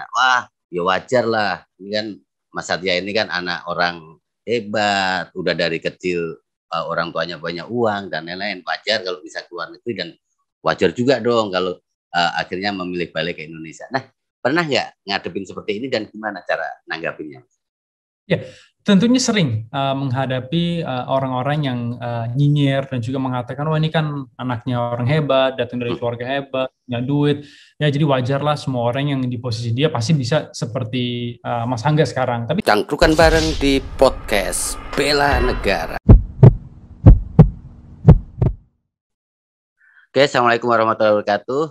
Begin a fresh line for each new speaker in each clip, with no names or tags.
wah ya wajar lah ini kan Mas Satya ini kan anak orang hebat udah dari kecil eh, orang tuanya banyak uang dan lain-lain wajar kalau bisa keluar negeri dan wajar juga dong kalau uh, akhirnya memilih balik ke Indonesia nah pernah nggak ngadepin seperti ini dan gimana cara nanggapinnya
Ya, tentunya sering uh, menghadapi orang eh, orang-orang yang uh, nyinyir dan juga mengatakan wah oh, ini kan anaknya orang hebat datang dari hmm. keluarga hebat punya duit ya jadi wajarlah semua orang yang di posisi dia pasti bisa seperti uh, Mas Hangga sekarang tapi
cangkrukan bareng di podcast bela negara Oke, Assalamualaikum warahmatullahi wabarakatuh.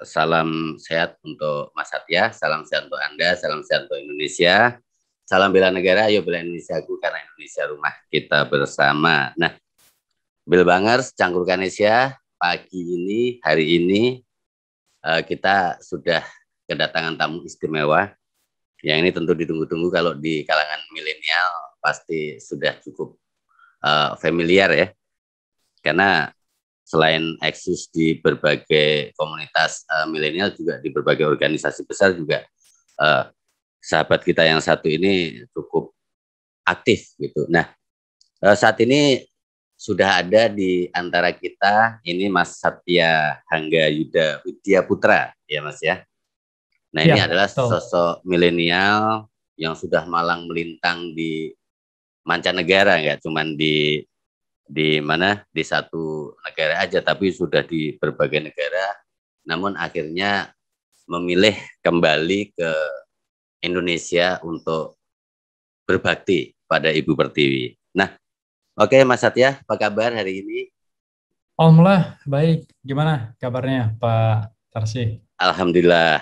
Salam sehat untuk Mas Satya, salam sehat untuk Anda, salam sehat untuk Indonesia. Salam bela negara, ayo bela Indonesia Indonesiaku karena Indonesia rumah kita bersama. Nah, Bill Bangers, Canggur Kanesia, pagi ini, hari ini, eh, kita sudah kedatangan tamu istimewa. Yang ini tentu ditunggu-tunggu kalau di kalangan milenial pasti sudah cukup uh, familiar ya. Karena selain eksis di berbagai komunitas uh, milenial juga di berbagai organisasi besar juga uh, sahabat kita yang satu ini cukup aktif gitu. Nah, eh, saat ini sudah ada di antara kita ini Mas Satya Hangga Yuda Widya Putra ya Mas ya. Nah, ini ya, adalah betul. sosok milenial yang sudah malang melintang di mancanegara enggak cuman di di mana di satu negara aja tapi sudah di berbagai negara namun akhirnya memilih kembali ke Indonesia untuk berbakti pada Ibu Pertiwi. Nah, oke okay, Mas Satya, apa kabar hari ini?
Alhamdulillah, baik. Gimana kabarnya Pak Tarsi?
Alhamdulillah,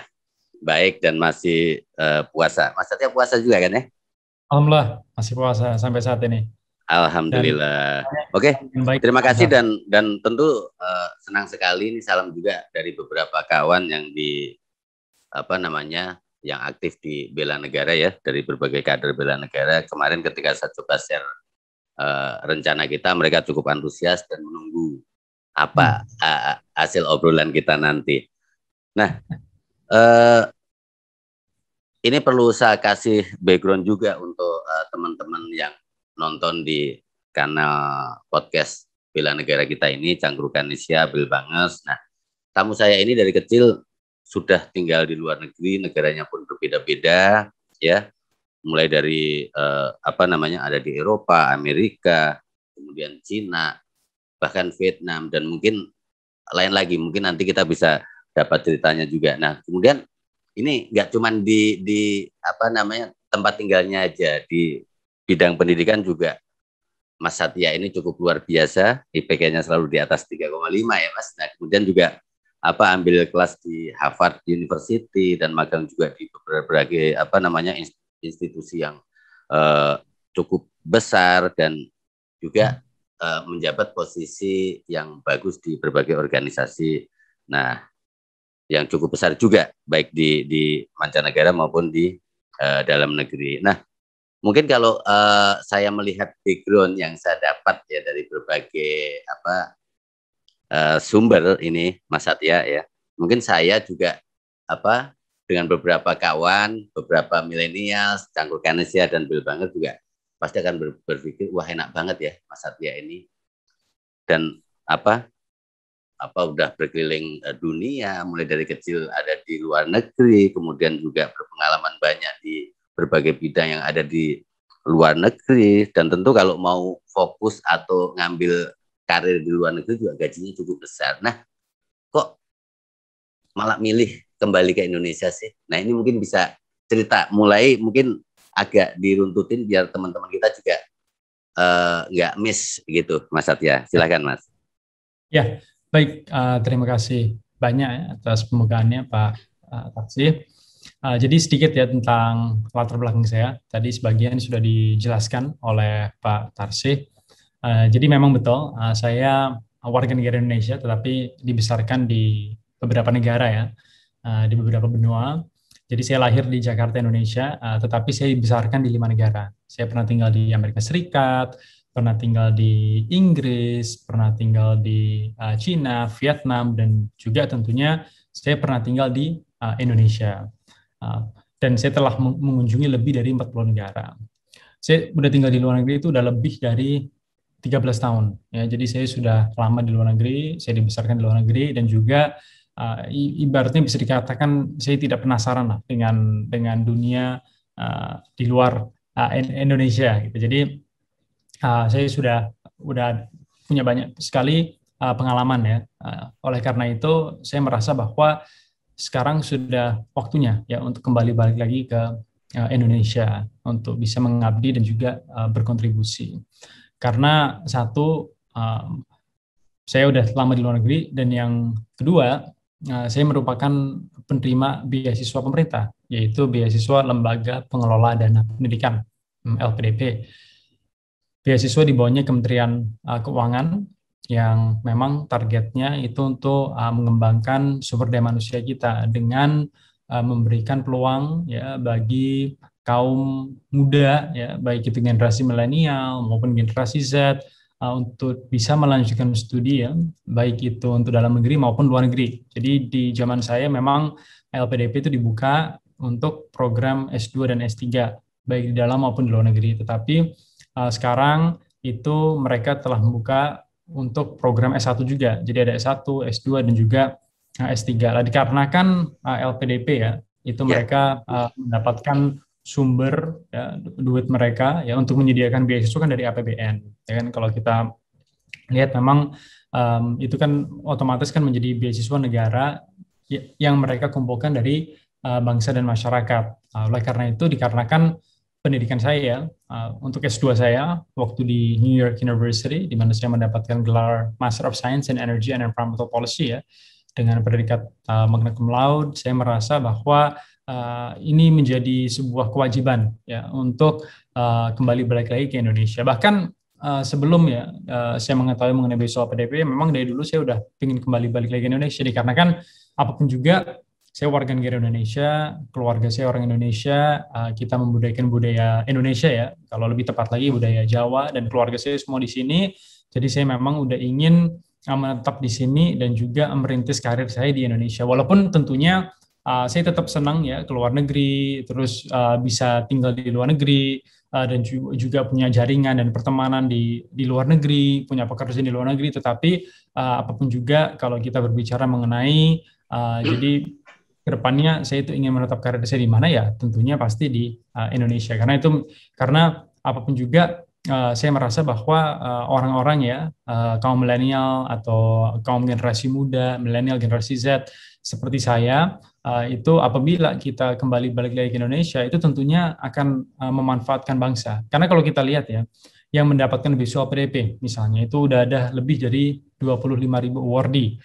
baik dan masih uh, puasa. Mas Satya puasa juga kan ya?
Alhamdulillah, masih puasa sampai saat ini.
Alhamdulillah. Oke, okay. terima kasih dan dan tentu uh, senang sekali ini salam juga dari beberapa kawan yang di apa namanya yang aktif di bela negara ya dari berbagai kader bela negara kemarin ketika saya coba share uh, rencana kita mereka cukup antusias dan menunggu apa uh, hasil obrolan kita nanti. Nah, uh, ini perlu saya kasih background juga untuk teman eh, teman-teman yang nonton di kanal podcast bela negara kita ini Cangkrukan Indonesia banget Nah, tamu saya ini dari kecil sudah tinggal di luar negeri, negaranya pun berbeda-beda, ya. Mulai dari eh, apa namanya ada di Eropa, Amerika, kemudian Cina, bahkan Vietnam dan mungkin lain lagi. Mungkin nanti kita bisa dapat ceritanya juga. Nah, kemudian ini nggak cuma di di apa namanya tempat tinggalnya aja di bidang pendidikan juga Mas Satya ini cukup luar biasa, IPK-nya selalu di atas 3,5 ya Mas. Nah, kemudian juga apa ambil kelas di Harvard University dan magang juga di berbagai apa namanya institusi yang uh, cukup besar dan juga uh, menjabat posisi yang bagus di berbagai organisasi. Nah, yang cukup besar juga baik di di mancanegara maupun di uh, dalam negeri. Nah, mungkin kalau uh, saya melihat background yang saya dapat ya dari berbagai apa uh, sumber ini Mas Satya ya. Mungkin saya juga apa dengan beberapa kawan, beberapa milenial, Cangkul Kanesia dan Bill banget juga pasti akan ber berpikir wah enak banget ya Mas Satya ini. Dan apa apa udah berkeliling eh, dunia mulai dari kecil ada di luar negeri kemudian juga berpengalaman banyak di berbagai bidang yang ada di luar negeri dan tentu kalau mau fokus atau ngambil karir di luar negeri juga gajinya cukup besar. Nah, kok malah milih kembali ke Indonesia sih? Nah, ini mungkin bisa cerita mulai mungkin agak diruntutin biar teman-teman kita juga eh, nggak uh, miss gitu, Mas Satya. Silakan, Mas.
Ya, baik. Uh, terima kasih banyak ya, atas pembukaannya, Pak uh, eh, Taksi. Uh, jadi sedikit ya tentang latar belakang saya. Tadi sebagian sudah dijelaskan oleh Pak Tarsi. Eh, jadi memang betul, uh, saya eh, warga negara Indonesia, tetapi dibesarkan di beberapa negara ya, uh, di beberapa benua. Jadi saya lahir di Jakarta, Indonesia, uh, tetapi saya dibesarkan di lima negara. Saya pernah tinggal di Amerika Serikat, pernah tinggal di Inggris, pernah tinggal di uh, Cina, Vietnam, dan juga tentunya saya pernah tinggal di uh, Indonesia. Uh, dan saya telah mengunjungi lebih dari 40 negara. Saya sudah tinggal di luar negeri itu sudah lebih dari 13 tahun ya. Jadi saya sudah lama di luar negeri, saya dibesarkan di luar negeri dan juga uh, ibaratnya bisa dikatakan saya tidak penasaran lah dengan dengan dunia uh, di luar uh, Indonesia gitu. Jadi uh, saya sudah udah punya banyak sekali uh, pengalaman ya. Uh, oleh karena itu saya merasa bahwa sekarang sudah waktunya ya untuk kembali balik lagi ke uh, Indonesia untuk bisa mengabdi dan juga uh, berkontribusi. Karena satu, um, saya udah lama di luar negeri, dan yang kedua, uh, saya merupakan penerima beasiswa pemerintah, yaitu beasiswa Lembaga Pengelola Dana Pendidikan, hmm, LPDP. Beasiswa di bawahnya Kementerian uh, Keuangan, yang memang targetnya itu untuk uh, mengembangkan sumber daya manusia kita dengan uh, memberikan peluang ya bagi kaum muda ya baik itu generasi milenial maupun generasi Z uh, untuk bisa melanjutkan studi ya baik itu untuk dalam negeri maupun luar negeri. Jadi di zaman saya memang LPDP itu dibuka untuk program S2 dan S3 baik di dalam maupun di luar negeri. Tetapi uh, sekarang itu mereka telah membuka untuk program S1 juga. Jadi ada S1, S2 dan juga uh, S3. Lah dikarenakan uh, LPDP ya, itu yeah. mereka uh, mendapatkan sumber ya, duit mereka ya untuk menyediakan biaya beasiswa kan dari APBN. Ya kan kalau kita lihat memang um, itu kan otomatis kan menjadi beasiswa negara ya, yang mereka kumpulkan dari uh, bangsa dan masyarakat. Uh, oleh karena itu dikarenakan pendidikan saya uh, untuk S2 saya waktu di New York University di mana saya mendapatkan gelar Master of Science in Energy and Environmental Policy ya dengan predikat uh, magna cum laude saya merasa bahwa uh, ini menjadi sebuah kewajiban ya untuk uh, kembali balik lagi ke Indonesia. Bahkan uh, sebelum ya uh, saya mengetahui mengenai beasiswa PDP, memang dari dulu saya udah ingin kembali balik lagi ke Indonesia dikarenakan apapun juga saya warga negara Indonesia, keluarga saya orang Indonesia, kita membudayakan budaya Indonesia ya, kalau lebih tepat lagi budaya Jawa dan keluarga saya semua di sini. Jadi saya memang udah ingin menetap di sini dan juga merintis karir saya di Indonesia. Walaupun tentunya uh, saya tetap senang ya ke luar negeri, terus uh, bisa tinggal di luar negeri ah, dan juga punya jaringan dan pertemanan di di luar negeri, punya pekerjaan di luar negeri. Tetapi uh, apapun juga kalau kita berbicara mengenai uh, jadi depannya saya itu ingin menetap karir saya di mana ya tentunya pasti di uh, Indonesia karena itu karena apapun juga uh, saya merasa bahwa uh, orang-orang ya uh, kaum milenial atau kaum generasi muda milenial generasi Z seperti saya uh, itu apabila kita kembali balik lagi ke Indonesia itu tentunya akan uh, memanfaatkan bangsa. Karena kalau kita lihat ya, yang mendapatkan visual PDP misalnya itu udah ada lebih dari 25 ribu awardee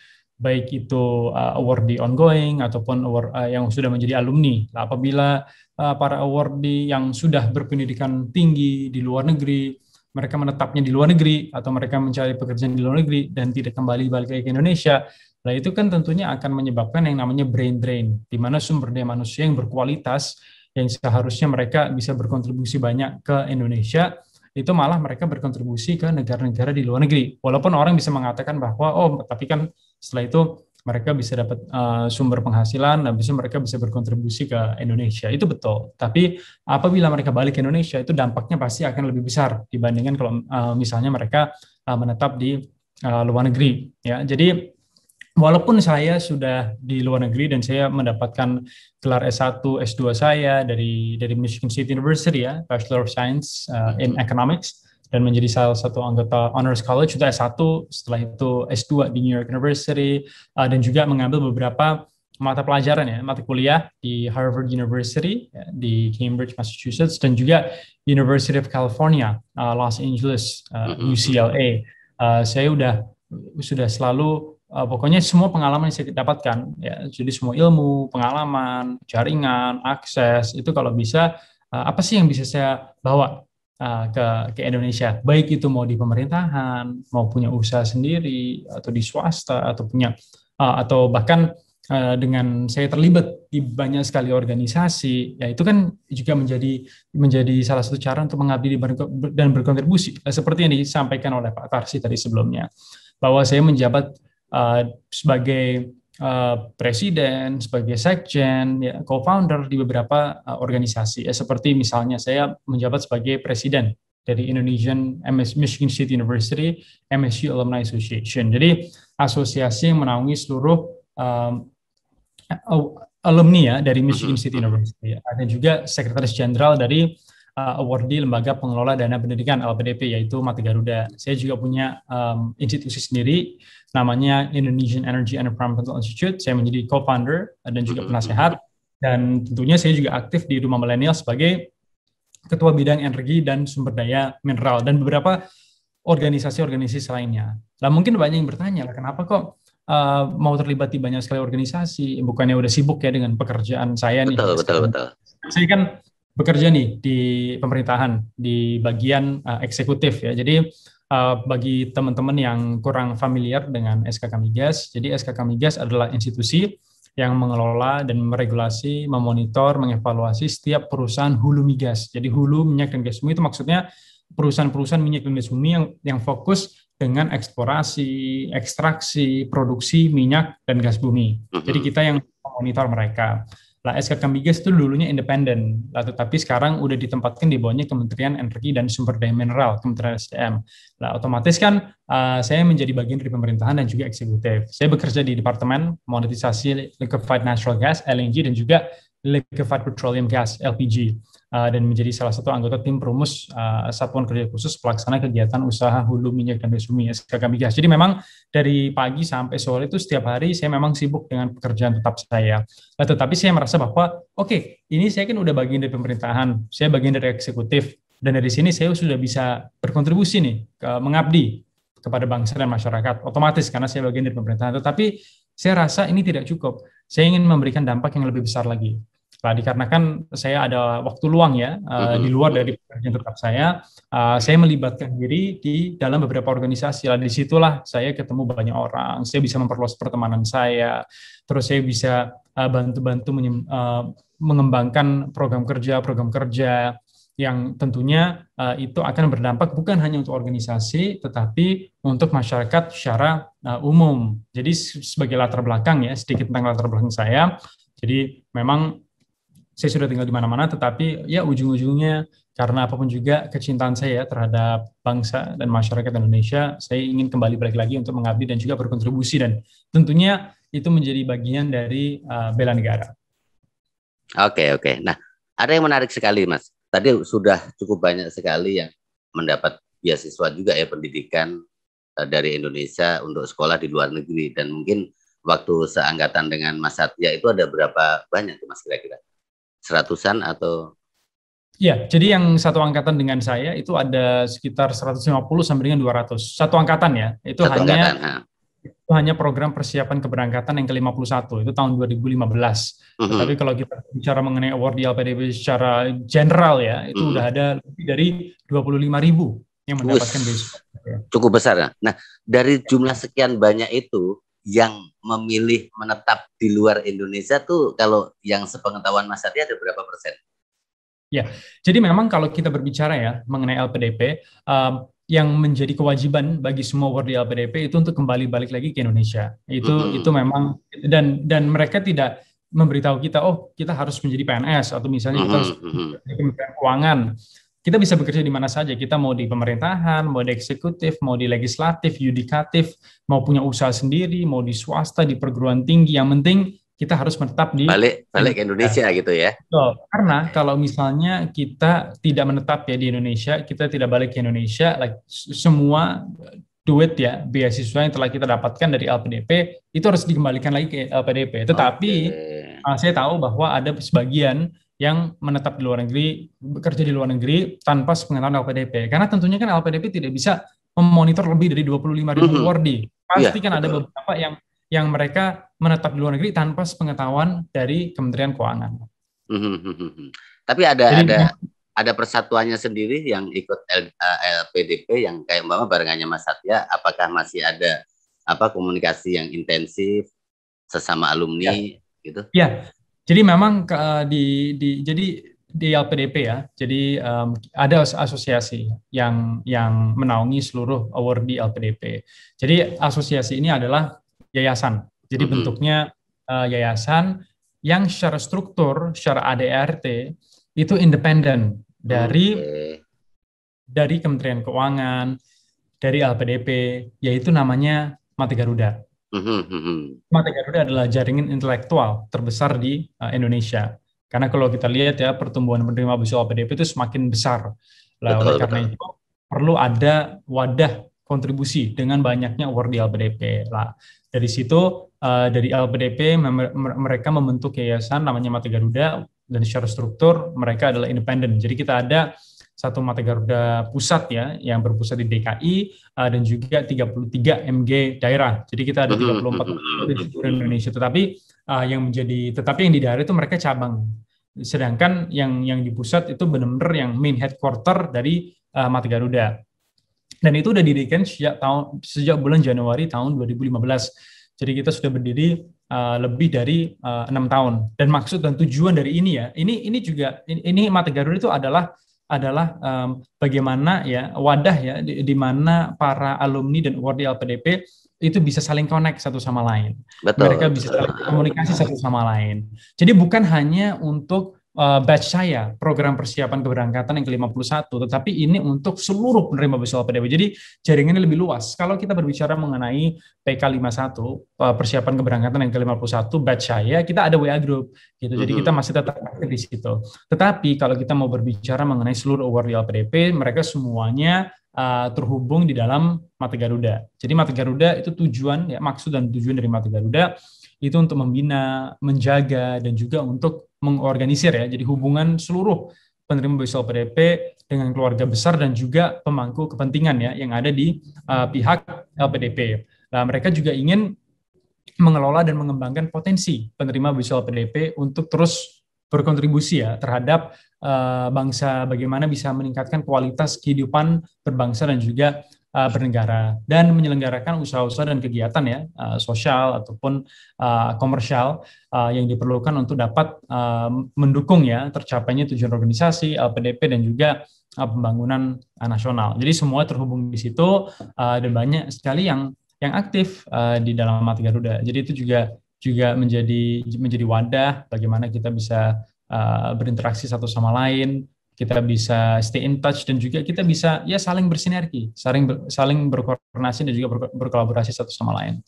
baik itu uh, awardee ongoing ataupun award, uh, yang sudah menjadi alumni. Nah, apabila uh, para awardee yang sudah berpendidikan tinggi di luar negeri, mereka menetapnya di luar negeri atau mereka mencari pekerjaan di luar negeri dan tidak kembali balik lagi ke Indonesia, Nah, itu kan tentunya akan menyebabkan yang namanya brain drain, di mana sumber daya manusia yang berkualitas, yang seharusnya mereka bisa berkontribusi banyak ke Indonesia, itu malah mereka berkontribusi ke negara-negara di luar negeri. Walaupun orang bisa mengatakan bahwa, oh, tapi kan setelah itu mereka bisa dapat uh, sumber penghasilan, dan bisa mereka bisa berkontribusi ke Indonesia. Itu betul. Tapi apabila mereka balik ke Indonesia, itu dampaknya pasti akan lebih besar dibandingkan kalau uh, misalnya mereka uh, menetap di uh, luar negeri. Ya, jadi walaupun saya sudah di luar negeri dan saya mendapatkan gelar S1, S2 saya dari dari Michigan State University ya, Bachelor of Science uh, in mm-hmm. Economics dan menjadi salah satu anggota Honors College sudah S1, setelah itu S2 di New York University uh, dan juga mengambil beberapa mata pelajaran ya, mata kuliah di Harvard University ya, di Cambridge, Massachusetts dan juga University of California, uh, Los Angeles, uh, mm-hmm. UCLA. Uh, saya sudah sudah selalu uh, pokoknya semua pengalaman yang saya dapatkan ya jadi semua ilmu pengalaman jaringan akses itu kalau bisa uh, apa sih yang bisa saya bawa uh, ke ke Indonesia baik itu mau di pemerintahan mau punya usaha sendiri atau di swasta atau punya uh, atau bahkan uh, dengan saya terlibat di banyak sekali organisasi, ya itu kan juga menjadi menjadi salah satu cara untuk mengabdi dan berkontribusi seperti yang disampaikan oleh Pak Tarsi tadi sebelumnya bahwa saya menjabat uh, sebagai uh, presiden, sebagai sekjen, ya, co-founder di beberapa uh, organisasi. Ya, seperti misalnya saya menjabat sebagai presiden dari Indonesian MS, Michigan State University MSU Alumni Association. Jadi asosiasi yang menaungi seluruh um, uh, alumni ya dari Michigan mm-hmm. State University. Ya, dan juga sekretaris jenderal dari uh, awardee lembaga pengelola dana pendidikan LPDP yaitu Mati Garuda. Saya juga punya um, institusi sendiri namanya Indonesian Energy and Environmental Institute. Saya menjadi co-founder dan juga mm-hmm. penasehat. Dan tentunya saya juga aktif di Rumah Milenial sebagai Ketua Bidang Energi dan Sumber Daya Mineral dan beberapa organisasi-organisasi lainnya. Lah mungkin banyak yang bertanya lah kenapa kok uh, mau terlibat di banyak sekali organisasi? Bukannya udah sibuk ya dengan pekerjaan saya
nih? Betul betul betul.
Saya kan bekerja nih di pemerintahan di bagian uh, eksekutif ya. Jadi Eh, bagi teman-teman yang kurang familiar dengan SKK Migas, jadi SKK Migas adalah institusi yang mengelola dan meregulasi, memonitor, mengevaluasi setiap perusahaan hulu migas. Jadi hulu minyak dan gas bumi itu maksudnya perusahaan-perusahaan minyak dan gas bumi yang yang fokus dengan eksplorasi, ekstraksi, produksi minyak dan gas bumi. Jadi mm-hmm. kita yang memonitor mereka. Lah SKK Migas itu dulunya independen, lah tetapi sekarang udah ditempatkan di bawahnya Kementerian Energi dan Sumber Daya Mineral, Kementerian SDM. Lah otomatis kan uh, saya menjadi bagian dari pemerintahan dan juga eksekutif. Saya bekerja di Departemen Monetisasi Liquefied Natural Gas, LNG, dan juga liquefied petroleum gas (LPG) uh, dan menjadi salah satu anggota tim perumus uh, Satuan Kerja Khusus Pelaksana Kegiatan Usaha Hulu Minyak dan Bumi SKK Migas. Jadi memang dari pagi sampai sore itu setiap hari saya memang sibuk dengan pekerjaan tetap saya. Nah, tetapi saya merasa bahwa oke, okay, ini saya kan udah bagian dari pemerintahan, saya bagian dari eksekutif dan dari sini saya sudah bisa berkontribusi nih ke mengabdi kepada bangsa dan masyarakat otomatis karena saya bagian dari pemerintahan. Tetapi saya rasa ini tidak cukup. Saya ingin memberikan dampak yang lebih besar lagi. Pak dikarenakan saya ada waktu luang ya uh, di luar dari pekerjaan tetap saya, uh, saya melibatkan diri di dalam beberapa organisasi. Lalu disitulah saya ketemu banyak orang, saya bisa memperluas pertemanan saya, terus saya bisa eh, bantu-bantu uh, uh, mengembangkan program kerja, program kerja yang tentunya uh, itu akan berdampak bukan hanya untuk organisasi tetapi untuk masyarakat secara uh, umum. Jadi sebagai latar belakang ya sedikit tentang latar belakang saya. Jadi memang saya sudah tinggal di mana-mana, tetapi ya ujung-ujungnya karena apapun juga kecintaan saya ya terhadap bangsa dan masyarakat Indonesia, saya ingin kembali balik lagi untuk mengabdi dan juga berkontribusi dan tentunya itu menjadi bagian dari uh, bela negara.
Oke oke. Nah ada yang menarik sekali mas. Tadi sudah cukup banyak sekali yang mendapat beasiswa juga ya pendidikan uh, dari Indonesia untuk sekolah di luar negeri dan mungkin waktu seangkatan dengan Mas Satya itu ada berapa banyak tuh mas kira-kira? seratusan atau
Ya, jadi yang satu angkatan dengan saya itu ada sekitar 150 sampai dengan 200. Satu angkatan ya. Itu satu hanya angkatan, ha. itu hanya program persiapan keberangkatan yang ke-51 itu tahun 2015. Mm -hmm. Tapi kalau kita bicara mengenai award di LPDB secara general ya, itu mm -hmm. udah ada lebih dari 25 ribu yang mendapatkan beasiswa.
Cukup besar Nah, dari jumlah sekian banyak itu yang memilih menetap di luar Indonesia tuh kalau yang sepengetahuan Mas Satya ada berapa persen?
Ya, jadi memang kalau kita berbicara ya mengenai LPDP, um, ehm, yang menjadi kewajiban bagi semua warga LPDP itu untuk kembali balik lagi ke Indonesia. Itu mm -hmm. itu memang dan dan mereka tidak memberitahu kita, oh kita harus menjadi PNS atau misalnya mm -hmm. kita harus menjadi Keuangan kita bisa bekerja di mana saja. Kita mau di pemerintahan, mau di eksekutif, mau di legislatif, yudikatif, mau punya usaha sendiri, mau di swasta, di perguruan tinggi. Yang penting kita harus menetap di balik balik ke Indonesia gitu ya. So, karena kalau misalnya kita tidak menetap ya di Indonesia, kita tidak balik ke Indonesia, like semua duit ya beasiswa yang telah kita dapatkan dari LPDP itu harus dikembalikan lagi ke LPDP. Tetapi okay. Uh, saya tahu bahwa ada sebagian yang menetap di luar negeri, bekerja di luar negeri tanpa sepengetahuan LPDP. Karena tentunya kan LPDP tidak bisa memonitor lebih dari 25 ribu mm-hmm. wardi. Iya, Pasti yeah, kan ada beberapa yang yang mereka menetap di luar negeri tanpa sepengetahuan dari Kementerian Keuangan.
Mm-hmm. mm-hmm. Tapi ada Jadi, ada ada persatuannya sendiri yang ikut L, eh, LPDP yang kayak Mbak barengannya Mas Satya, apakah masih ada apa komunikasi yang intensif sesama alumni ya. gitu? Ya,
jadi memang uh, di, di jadi di LPDP ya. Jadi um, ada asosiasi yang yang menaungi seluruh award di LPDP. Jadi asosiasi ini adalah yayasan. Jadi mm -hmm. bentuknya uh, yayasan yang secara struktur, secara ADRT itu independen
dari
okay. dari Kementerian Keuangan, dari LPDP, yaitu namanya Mati Garuda.
Mhm, mhm.
Mata Garuda adalah jaringan intelektual terbesar di uh, Indonesia. Karena kalau kita lihat ya pertumbuhan penerima beasiswa PDP itu semakin besar. Lah, betul, oleh karena betul. itu perlu ada wadah kontribusi dengan banyaknya award di LPDP. Lah, dari situ uh, dari LPDP mereka membentuk yayasan namanya Mata Garuda dan secara struktur mereka adalah independen. Jadi kita ada satu Mata Garuda pusat ya yang berpusat di DKI uh, eh, dan juga 33 MG daerah. Jadi kita ada 34 mm-hmm, mm-hmm, mm-hmm, di Indonesia. Tetapi uh, yang menjadi tetapi yang di daerah itu mereka cabang. Sedangkan yang yang di pusat itu benar-benar yang main headquarter dari uh, Mata Garuda. Dan itu sudah didirikan sejak tahun sejak bulan Januari tahun 2015. Jadi kita sudah berdiri uh, lebih dari enam uh, tahun. Dan maksud dan tujuan dari ini ya, ini ini juga ini, ini Mata Garuda itu adalah adalah um, bagaimana ya wadah ya di, di mana para alumni dan di LPDP itu bisa saling connect satu sama lain.
Betul. Mereka bisa
saling komunikasi satu sama lain. Jadi bukan hanya untuk Eh, batch saya program persiapan keberangkatan yang ke-51 tetapi ini untuk seluruh penerima beasiswa PDW. Jadi jaringannya lebih luas. Kalau kita berbicara mengenai PK51 eh, persiapan keberangkatan yang ke-51 batch saya kita ada WA group gitu. Jadi mm-hmm. kita masih tetap aktif di situ. Tetapi kalau kita mau berbicara mengenai seluruh award di LPDP mereka semuanya uh, terhubung di dalam Mata Garuda. Jadi Mata Garuda itu tujuan ya maksud dan tujuan dari Mata Garuda itu untuk membina, menjaga, dan juga untuk mengorganisir ya, jadi hubungan seluruh penerima beasiswa PDP dengan keluarga besar dan juga pemangku kepentingan ya yang ada di uh, pihak LPDP. Eh, nah, mereka juga ingin mengelola dan mengembangkan potensi penerima beasiswa PDP untuk terus berkontribusi ya terhadap uh, bangsa bagaimana bisa meningkatkan kualitas kehidupan berbangsa dan juga uh, bernegara dan menyelenggarakan usaha-usaha dan kegiatan ya uh, sosial ataupun uh, komersial uh, yang diperlukan untuk dapat uh, mendukung ya tercapainya tujuan organisasi LPDP dan juga uh, pembangunan uh, nasional. Jadi semua terhubung di situ uh, dan banyak sekali yang yang aktif uh, di dalam Mati Garuda. Jadi itu juga juga menjadi menjadi wadah bagaimana kita bisa uh, berinteraksi satu sama lain, kita bisa stay in touch dan juga kita bisa ya saling bersinergi, saling ber, saling berkoordinasi dan juga ber, berkolaborasi satu sama lain.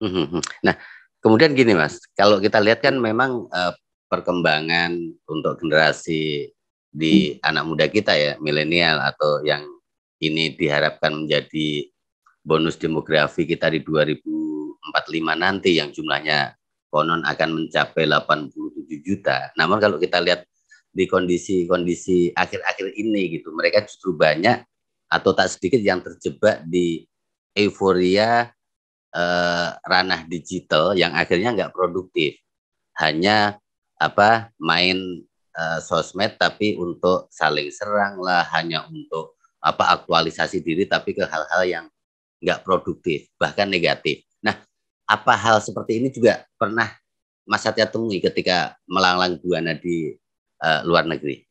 Mhm, mhm. Nah, kemudian gini mas, kalau kita lihat kan memang uh, perkembangan untuk generasi di hmm. anak muda kita ya, milenial atau yang ini diharapkan menjadi bonus demografi kita di 2045 nanti yang jumlahnya konon akan mencapai 87 juta. Namun kalau kita lihat di kondisi-kondisi akhir-akhir ini gitu. Mereka justru banyak atau tak sedikit yang terjebak di euforia eh, ranah digital yang akhirnya nggak produktif. Hanya apa main eh, sosmed tapi untuk saling serang lah, hanya untuk apa aktualisasi diri tapi ke hal-hal yang nggak produktif bahkan negatif. Nah, apa hal seperti ini juga pernah Mas Satya temui ketika melanglang buana di uh, luar negeri?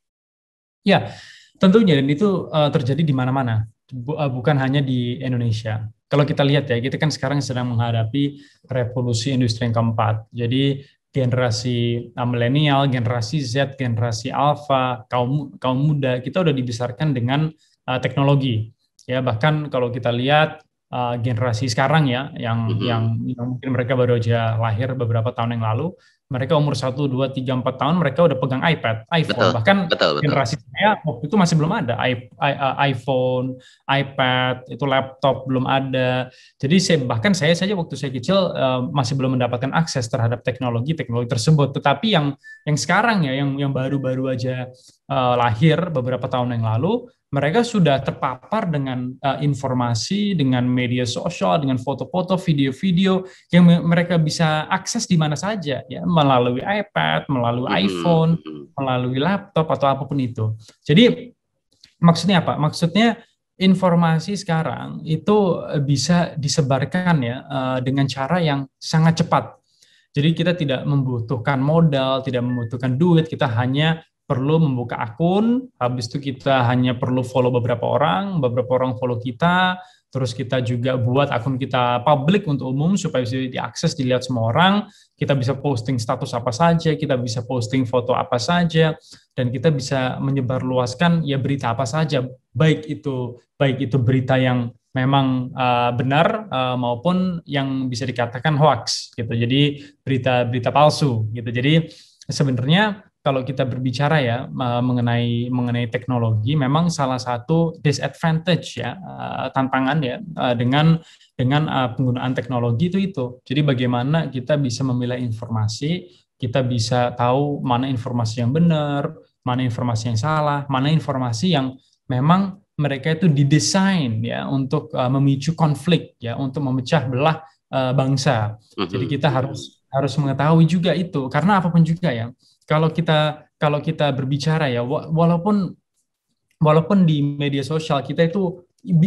Ya, tentunya dan itu uh, terjadi di mana-mana, eh, bukan hanya di Indonesia. Kalau kita lihat ya, kita kan sekarang sedang menghadapi revolusi industri yang keempat. Jadi generasi milenial, generasi Z, generasi alpha, kaum kaum muda, kita udah dibesarkan dengan uh, teknologi. Ya, bahkan kalau kita lihat uh, generasi sekarang ya yang mm-hmm. yang, yang mungkin mereka baru saja lahir beberapa tahun yang lalu mereka umur 1, 2, 3, 4 tahun mereka udah pegang iPad, iPhone. Betul, Bahkan betul, betul. generasi saya waktu itu masih belum ada I, I, uh, iPhone, iPad, itu laptop belum ada. Jadi saya, bahkan saya saja waktu saya kecil uh, masih belum mendapatkan akses terhadap teknologi-teknologi tersebut. Tetapi yang yang sekarang ya yang yang baru-baru aja uh, lahir beberapa tahun yang lalu mereka sudah terpapar dengan uh, informasi, dengan media sosial, dengan foto-foto, video-video yang mereka bisa akses di mana saja, ya melalui iPad, melalui mm-hmm. iPhone, mm-hmm. melalui laptop atau apapun itu. Jadi maksudnya apa? Maksudnya informasi sekarang itu bisa disebarkan ya uh, dengan cara yang sangat cepat. Jadi kita tidak membutuhkan modal, tidak membutuhkan duit, kita hanya perlu membuka akun, habis itu kita hanya perlu follow beberapa orang, beberapa orang follow kita, terus kita juga buat akun kita publik untuk umum supaya bisa diakses, dilihat semua orang, kita bisa posting status apa saja, kita bisa posting foto apa saja, dan kita bisa menyebarluaskan ya berita apa saja, baik itu baik itu berita yang memang uh, benar uh, maupun yang bisa dikatakan hoax gitu. Jadi berita-berita palsu gitu. Jadi sebenarnya kalau kita berbicara ya eh, mengenai mengenai teknologi memang salah satu disadvantage ya eh, tantangan ya eh, dengan dengan penggunaan teknologi itu itu. Jadi bagaimana kita bisa memilah informasi, kita bisa tahu mana informasi yang benar, mana informasi yang salah, mana informasi yang memang mereka itu didesain ya untuk memicu konflik ya, untuk memecah belah bangsa. Jadi mm-hmm. kita harus harus mengetahui juga itu karena apapun juga ya kalau kita kalau kita berbicara ya walaupun walaupun di media sosial kita itu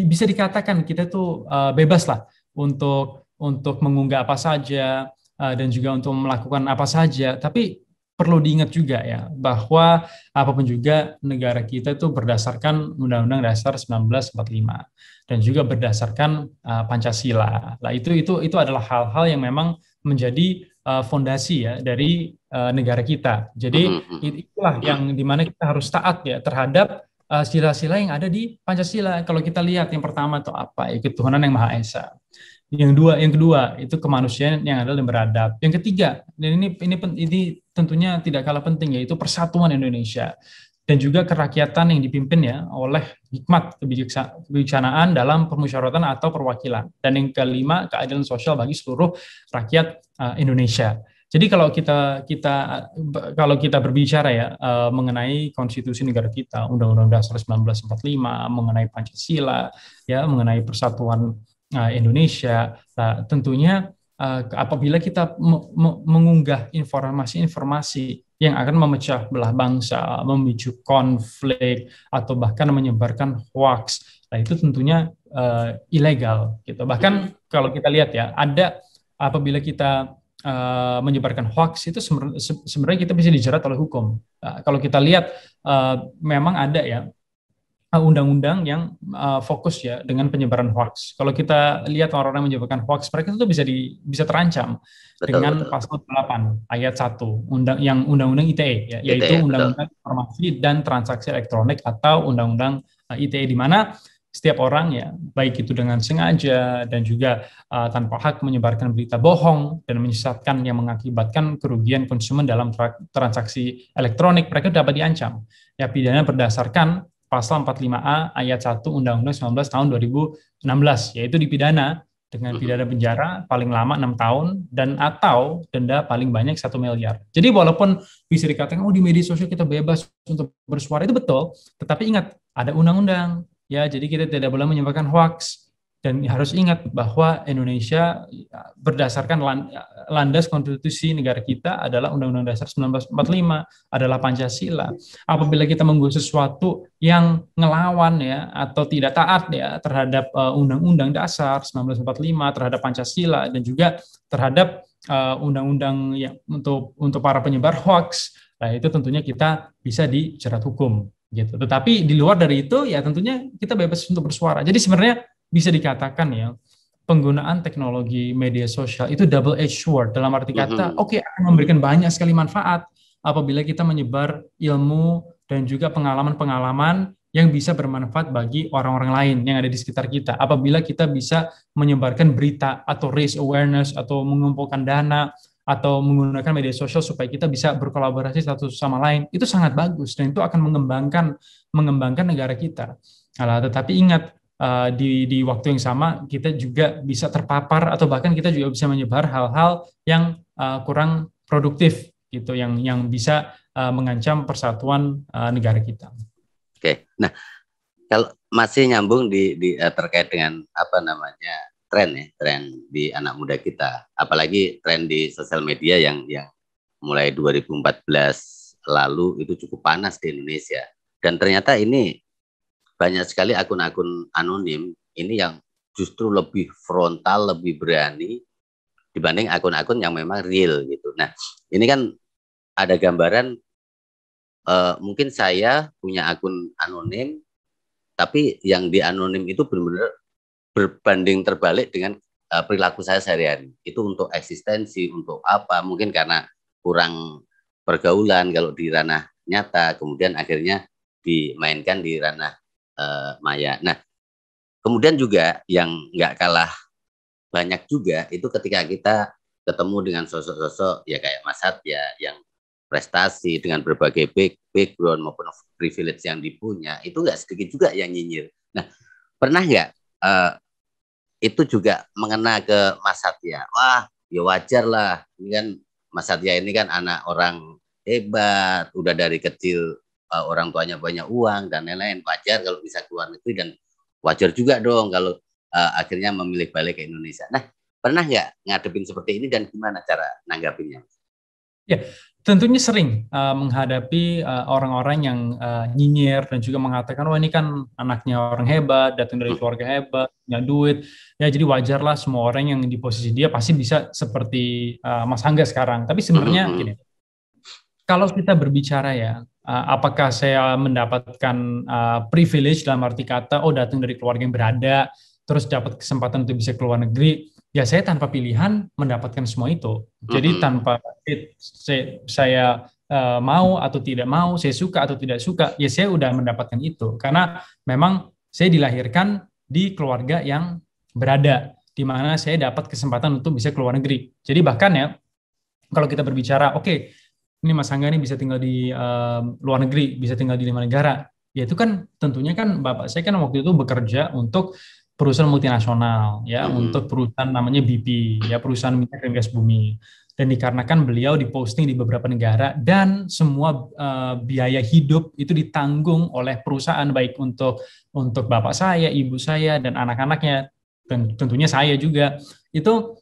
bisa dikatakan kita itu uh, bebas lah untuk untuk mengunggah apa saja uh, dan juga untuk melakukan apa saja tapi perlu diingat juga ya bahwa apapun juga negara kita itu berdasarkan Undang-Undang Dasar 1945 dan juga berdasarkan uh, Pancasila. Nah, itu itu itu adalah hal-hal yang memang menjadi Eh, fondasi ya dari uh, negara kita. Jadi mm-hmm, mm-hmm. itulah yang dimana kita harus taat ya terhadap sila eh, sila-sila yang ada di Pancasila. Kalau kita lihat yang pertama itu apa? Ya, ketuhanan yang Maha Esa. Yang dua, yang kedua itu kemanusiaan yang adalah dan beradab. Yang ketiga, dan ini ini ini tentunya tidak kalah penting yaitu persatuan Indonesia dan juga kerakyatan yang dipimpin ya oleh hikmat kebijaksanaan dalam permusyawaratan atau perwakilan. Dan yang kelima, keadilan sosial bagi seluruh rakyat uh, Indonesia. Jadi kalau kita kita kalau kita berbicara ya eh, mengenai konstitusi negara kita, Undang-Undang Dasar 1945, mengenai Pancasila, ya mengenai persatuan eh, Indonesia, nah, tentunya apabila kita mengunggah informasi-informasi yang akan memecah belah bangsa, memicu konflik, atau bahkan menyebarkan hoax. Nah itu tentunya uh, ilegal gitu. Bahkan kalau kita lihat ya, ada apabila kita uh, menyebarkan hoax itu sebenarnya kita bisa dijerat oleh hukum. Uh, kalau kita lihat uh, memang ada ya Uh, undang-undang yang uh, fokus ya dengan penyebaran hoax. Kalau kita lihat orang-orang yang menyebarkan hoax, mereka itu bisa di, bisa terancam betul, dengan betul. pasal 8 ayat 1 undang yang undang-undang ITE ya, e, yaitu undang-undang informasi dan transaksi elektronik atau undang-undang uh, ITE di mana setiap orang ya baik itu dengan sengaja dan juga uh, tanpa hak menyebarkan berita bohong dan menyesatkan yang mengakibatkan kerugian konsumen dalam tra transaksi elektronik mereka dapat diancam ya pidana berdasarkan pasal 45A ayat 1 Undang-Undang 19 tahun 2016 yaitu dipidana dengan pidana penjara paling lama enam tahun dan atau denda paling banyak satu miliar. Jadi walaupun bisa dikatakan oh di media sosial kita bebas untuk bersuara itu betul, tetapi ingat ada undang-undang ya jadi kita tidak boleh menyebarkan hoax dan harus ingat bahwa Indonesia ya, berdasarkan landas konstitusi negara kita adalah Undang-Undang Dasar 1945 adalah Pancasila. Apabila kita menggunakan sesuatu yang ngelawan ya atau tidak taat ya terhadap eh, Undang-Undang uh, Dasar 1945 terhadap Pancasila dan juga terhadap eh, undang-undang uh, yang untuk untuk para penyebar hoax, nah itu tentunya kita bisa dijerat hukum gitu. Tetapi di luar dari itu ya tentunya kita bebas untuk bersuara. Jadi sebenarnya bisa dikatakan ya penggunaan teknologi media sosial itu double edged sword dalam arti kata mm-hmm. oke okay, akan memberikan banyak sekali manfaat apabila kita menyebar ilmu dan juga pengalaman-pengalaman yang bisa bermanfaat bagi orang-orang lain yang ada di sekitar kita. Apabila kita bisa menyebarkan berita atau raise awareness atau mengumpulkan dana atau menggunakan media sosial supaya kita bisa berkolaborasi satu sama lain, itu sangat bagus dan itu akan mengembangkan mengembangkan negara kita. Nah, tetapi ingat Eh, di di waktu yang sama kita juga bisa terpapar atau bahkan kita juga bisa menyebar hal-hal yang uh, kurang produktif gitu yang yang bisa uh, mengancam persatuan uh, negara kita.
Oke. Nah, kalau masih nyambung di, di uh, terkait dengan apa namanya tren ya tren di anak muda kita apalagi tren di sosial media yang yang mulai 2014 lalu itu cukup panas di Indonesia dan ternyata ini banyak sekali akun-akun anonim ini yang justru lebih frontal, lebih berani dibanding akun-akun yang memang real gitu. Nah, ini kan ada gambaran uh, mungkin saya punya akun anonim tapi yang di anonim itu benar-benar berbanding terbalik dengan uh, perilaku saya sehari-hari. Itu untuk eksistensi, untuk apa? Mungkin karena kurang pergaulan kalau di ranah nyata kemudian akhirnya dimainkan di ranah uh, maya. Nah, kemudian juga yang nggak kalah banyak juga itu ketika kita ketemu dengan sosok-sosok ya kayak Mas Satya yang prestasi dengan berbagai background maupun privilege yang dipunya itu nggak sedikit juga yang nyinyir. Nah, pernah nggak uh, itu juga mengena ke Mas Satya? Wah, ya wajar lah. Ini kan Mas Satya ini kan anak orang hebat, udah dari kecil uh, orang tuanya banyak uang dan lain-lain wajar kalau bisa keluar negeri dan wajar juga dong kalau uh, akhirnya memilih balik ke Indonesia. Nah, pernah nggak ngadepin seperti ini dan gimana cara nanggapinnya?
Ya, tentunya sering uh, menghadapi orang orang-orang yang uh, nyinyir dan juga mengatakan, wah ini kan anaknya orang hebat, datang dari hmm. keluarga hebat, punya duit. Ya, jadi wajarlah semua orang yang di posisi dia pasti bisa seperti uh, Mas Hangga sekarang. Tapi sebenarnya hmm, hmm, gini, kalau kita berbicara ya Eh, apakah saya mendapatkan uh, privilege dalam arti kata oh datang dari keluarga yang berada terus dapat kesempatan untuk bisa keluar negeri ya saya tanpa pilihan mendapatkan semua itu jadi mm-hmm. tanpa it, saya, saya uh, eh, mau atau tidak mau saya suka atau tidak suka ya saya sudah mendapatkan itu karena memang saya dilahirkan di keluarga yang berada di mana saya dapat kesempatan untuk bisa keluar negeri jadi bahkan ya kalau kita berbicara oke okay, ini Mas Angga ini bisa tinggal di um, luar negeri, bisa tinggal di lima negara. Ya itu kan tentunya kan Bapak saya kan waktu itu bekerja untuk perusahaan multinasional ya, hmm. untuk perusahaan namanya BP, ya perusahaan minyak dan gas bumi. Dan dikarenakan beliau diposting di beberapa negara dan semua uh, biaya hidup itu ditanggung oleh perusahaan baik untuk untuk bapak saya, ibu saya dan anak-anaknya dan tentunya saya juga. Itu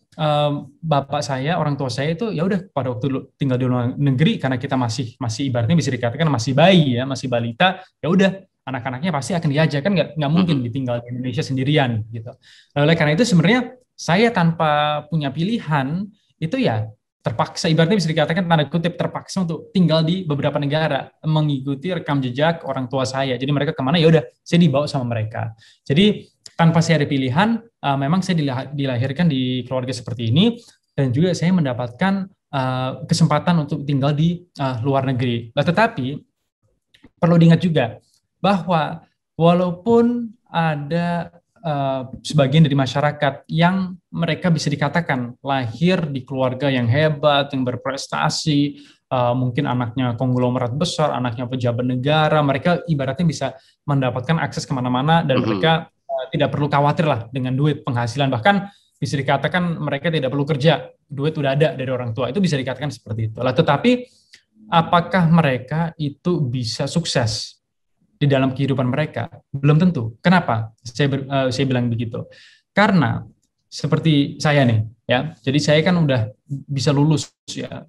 bapak saya, orang tua saya itu ya udah pada waktu tinggal di luar negeri karena kita masih masih ibaratnya bisa dikatakan masih bayi ya, masih balita, ya udah anak-anaknya pasti akan diajak kan nggak nggak mungkin ditinggal di Indonesia sendirian gitu. Nah, oleh karena itu sebenarnya saya tanpa punya pilihan itu ya terpaksa ibaratnya bisa dikatakan tanda kutip terpaksa untuk tinggal di beberapa negara mengikuti rekam jejak orang tua saya jadi mereka kemana ya udah saya dibawa sama mereka jadi tanpa saya ada pilihan, uh, memang saya dilahirkan di keluarga seperti ini dan juga saya mendapatkan uh, kesempatan untuk tinggal di uh, luar negeri. Nah, tetapi perlu diingat juga bahwa walaupun ada uh, sebagian dari masyarakat yang mereka bisa dikatakan lahir di keluarga yang hebat, yang berprestasi, uh, mungkin anaknya konglomerat besar, anaknya pejabat negara, mereka ibaratnya bisa mendapatkan akses kemana-mana dan mhm. mereka Eh, tidak perlu khawatir lah dengan duit penghasilan bahkan bisa dikatakan mereka tidak perlu kerja duit sudah ada dari orang tua itu bisa dikatakan seperti itu lah tetapi apakah mereka itu bisa sukses di dalam kehidupan mereka belum tentu kenapa saya ber, uh, saya bilang begitu karena seperti saya nih ya jadi saya kan udah bisa lulus ya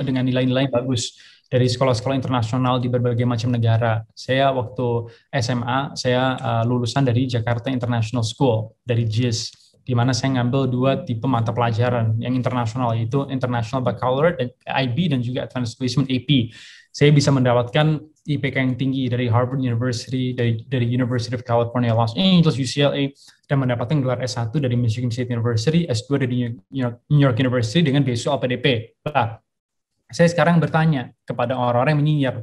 dengan nilai-nilai bagus dari sekolah-sekolah internasional di berbagai macam negara. Saya waktu SMA, saya uh, lulusan dari Jakarta International School, dari JIS, di mana saya ngambil dua tipe mata pelajaran yang internasional, yaitu International Baccalaureate, IB, dan juga Advanced Placement, AP. Saya bisa mendapatkan IPK yang tinggi dari Harvard University, dari, dari University of California, Los Angeles, UCLA, dan mendapatkan gelar S1 dari Michigan State University, S2 dari New York, New York University dengan beasiswa LPDP. Nah, saya sekarang bertanya kepada orang-orang yang menyinyir,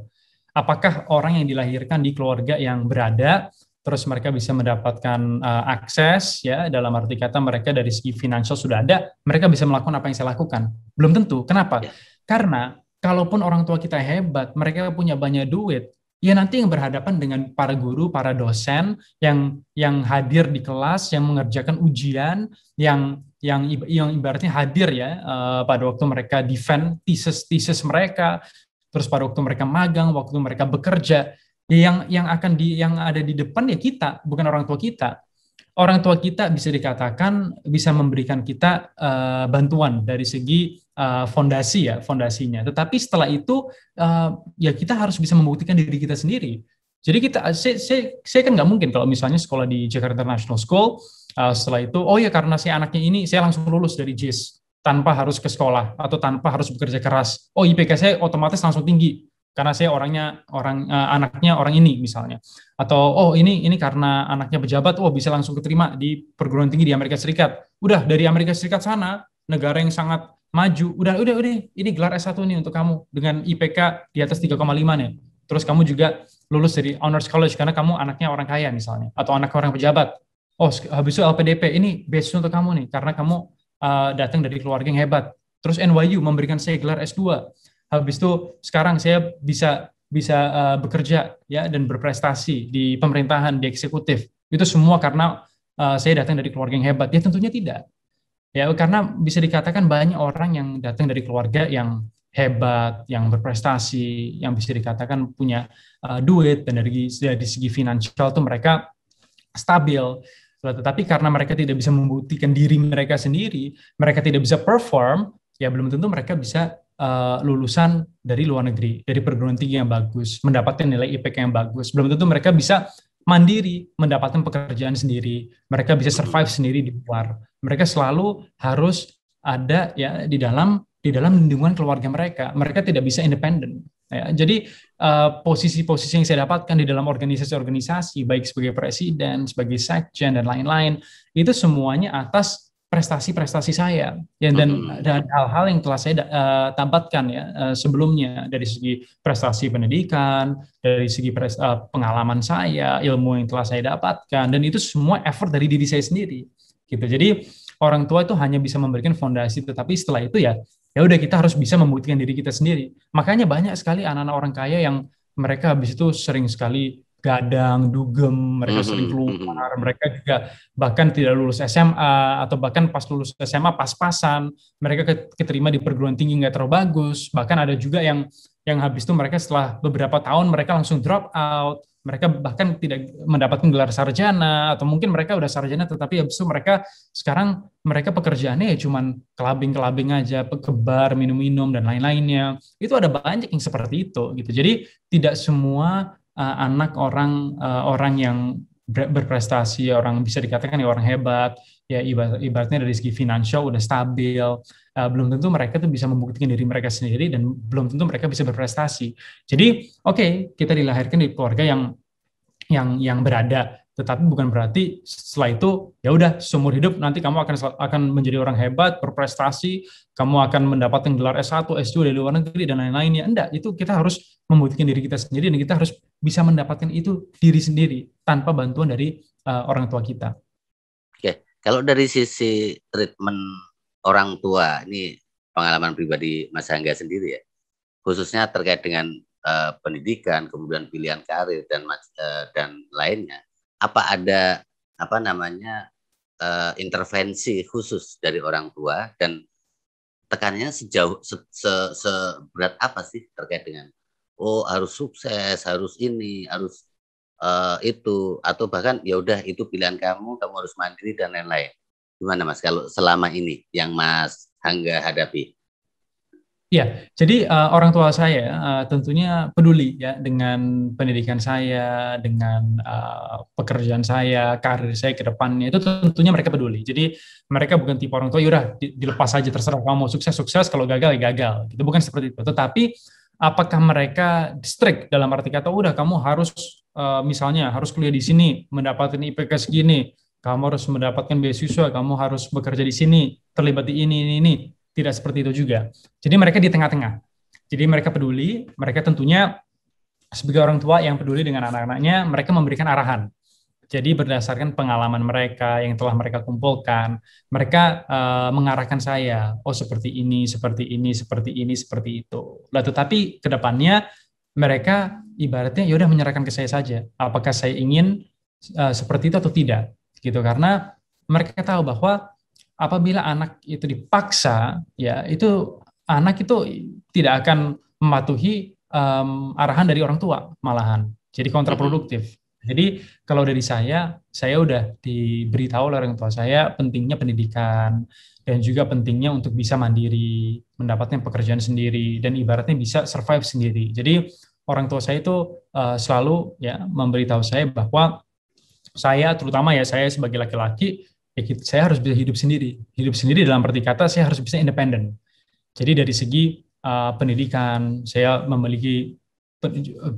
apakah orang yang dilahirkan di keluarga yang berada terus mereka bisa mendapatkan uh, akses ya dalam arti kata mereka dari segi finansial sudah ada mereka bisa melakukan apa yang saya lakukan belum tentu kenapa ya. karena kalaupun orang tua kita hebat mereka punya banyak duit ya nanti yang berhadapan dengan para guru para dosen yang yang hadir di kelas yang mengerjakan ujian yang yang yang ibaratnya hadir ya uh, pada waktu mereka defend thesis-thesis mereka, terus pada waktu mereka magang, waktu mereka bekerja, ya yang yang akan di yang ada di depan ya kita, bukan orang tua kita. Orang tua kita bisa dikatakan bisa memberikan kita uh, bantuan dari segi uh, fondasi ya, fondasinya. Tetapi setelah itu uh, ya kita harus bisa membuktikan diri kita sendiri. Jadi kita saya saya, saya kan nggak mungkin kalau misalnya sekolah di Jakarta International School uh, setelah itu oh ya karena si anaknya ini saya langsung lulus dari JIS e tanpa harus ke sekolah atau tanpa harus bekerja keras oh IPK saya otomatis langsung tinggi karena saya orangnya orang uh, anaknya orang ini misalnya atau oh ini ini karena anaknya pejabat oh bisa langsung keterima di perguruan tinggi di Amerika Serikat udah dari Amerika Serikat sana negara yang sangat maju udah udah udah ini gelar S1 nih untuk kamu dengan IPK di atas 3,5 nih terus kamu juga lulus dari honors college karena kamu anaknya orang kaya misalnya atau anak orang pejabat oh habis itu LPDP ini beasiswa untuk kamu nih karena kamu uh, datang dari keluarga yang hebat. Terus NYU memberikan saya gelar S2. Habis itu sekarang saya bisa bisa uh, bekerja ya dan berprestasi di pemerintahan, di eksekutif. Itu semua karena uh, saya datang dari keluarga yang hebat. Ya tentunya tidak. Ya karena bisa dikatakan banyak orang yang datang dari keluarga yang hebat, yang berprestasi, yang bisa dikatakan punya uh, duit dan dari, dari segi finansial tuh mereka stabil tetapi karena mereka tidak bisa membuktikan diri mereka sendiri, mereka tidak bisa perform, ya belum tentu mereka bisa uh, lulusan dari luar negeri, dari perguruan tinggi yang bagus, mendapatkan nilai IPK yang bagus. Belum tentu mereka bisa mandiri, mendapatkan pekerjaan sendiri, mereka bisa survive sendiri di luar. Mereka selalu harus ada ya di dalam di dalam lindungan keluarga mereka. Mereka tidak bisa independen. Ya, jadi Eh, posisi-posisi uh, yang saya dapatkan di dalam organisasi-organisasi, baik sebagai presiden, sebagai sekjen, dan lain-lain, itu semuanya atas prestasi-prestasi saya ya, dan mm-hmm. dan hal-hal yang telah saya uh, eh, tambatkan ya uh, sebelumnya dari segi prestasi pendidikan dari segi pres, uh, pengalaman saya ilmu yang telah saya dapatkan dan itu semua effort dari diri saya sendiri gitu jadi orang tua itu hanya bisa memberikan fondasi, tetapi setelah itu ya ya udah kita harus bisa membuktikan diri kita sendiri. Makanya banyak sekali anak-anak orang kaya yang mereka habis itu sering sekali gadang, dugem, mereka mm -hmm. sering mhm, keluar, mhm. mereka juga bahkan tidak lulus SMA atau bahkan pas lulus SMA pas-pasan, mereka keterima di perguruan tinggi nggak terlalu bagus, bahkan ada juga yang yang habis itu mereka setelah beberapa tahun mereka langsung drop out, mereka bahkan tidak mendapatkan gelar sarjana atau mungkin mereka udah sarjana tetapi habis itu mereka sekarang mereka pekerjaannya ya cuman kelabing-kelabing aja pekebar minum-minum dan lain-lainnya itu ada banyak yang seperti itu gitu jadi tidak semua uh, anak orang uh, orang yang berprestasi orang bisa dikatakan ya orang hebat ya ibaratnya dari segi finansial udah stabil uh, belum tentu mereka tuh bisa membuktikan diri mereka sendiri dan belum tentu mereka bisa berprestasi. Jadi, oke, okay, kita dilahirkan di keluarga yang yang yang berada tetapi bukan berarti setelah itu ya udah seumur hidup nanti kamu akan akan menjadi orang hebat, berprestasi, kamu akan mendapatkan gelar S1, S2 dari luar negeri dan lain-lainnya. Enggak, itu kita harus membuktikan diri kita sendiri dan kita harus bisa mendapatkan itu diri sendiri tanpa bantuan dari uh, orang tua kita.
Oke, kalau dari sisi treatment orang tua ini pengalaman pribadi Mas Angga sendiri ya khususnya terkait dengan uh, pendidikan kemudian pilihan karir dan uh, dan lainnya apa ada apa namanya uh, intervensi khusus dari orang tua dan tekanannya sejauh se, se, seberat apa sih terkait dengan oh harus sukses harus ini harus uh, itu atau bahkan ya udah itu pilihan kamu kamu harus mandiri dan lain-lain gimana Mas kalau selama ini yang Mas Hangga hadapi?
Ya, jadi uh, orang tua saya uh, tentunya peduli ya dengan pendidikan saya, dengan uh, pekerjaan saya, karir saya ke depannya itu tentunya mereka peduli. Jadi mereka bukan tipe orang tua, yaudah dilepas saja terserah kamu mau sukses sukses, kalau gagal ya gagal. Itu bukan seperti itu. Tetapi apakah mereka strict dalam arti kata udah kamu harus uh, misalnya harus kuliah di sini, mendapatkan IPK segini, kamu harus mendapatkan beasiswa, kamu harus bekerja di sini, terlibat di ini, ini, ini. Tidak seperti itu juga. Jadi mereka di tengah-tengah. Jadi mereka peduli, mereka tentunya sebagai orang tua yang peduli dengan anak-anaknya, mereka memberikan arahan. Jadi berdasarkan pengalaman mereka yang telah mereka kumpulkan, mereka uh, mengarahkan saya, oh seperti ini, seperti ini, seperti ini, seperti itu. Lalu tetapi kedepannya mereka ibaratnya ya udah menyerahkan ke saya saja. Apakah saya ingin uh, seperti itu atau tidak? gitu karena mereka tahu bahwa apabila anak itu dipaksa ya itu anak itu tidak akan mematuhi um, arahan dari orang tua malahan jadi kontraproduktif mm-hmm. jadi kalau dari saya saya udah diberitahu oleh orang tua saya pentingnya pendidikan dan juga pentingnya untuk bisa mandiri mendapatkan pekerjaan sendiri dan ibaratnya bisa survive sendiri jadi orang tua saya itu uh, selalu ya memberitahu saya bahwa saya terutama ya saya sebagai laki-laki ya gitu, saya harus bisa hidup sendiri. Hidup sendiri dalam arti kata saya harus bisa independen. Jadi dari segi uh, pendidikan saya memiliki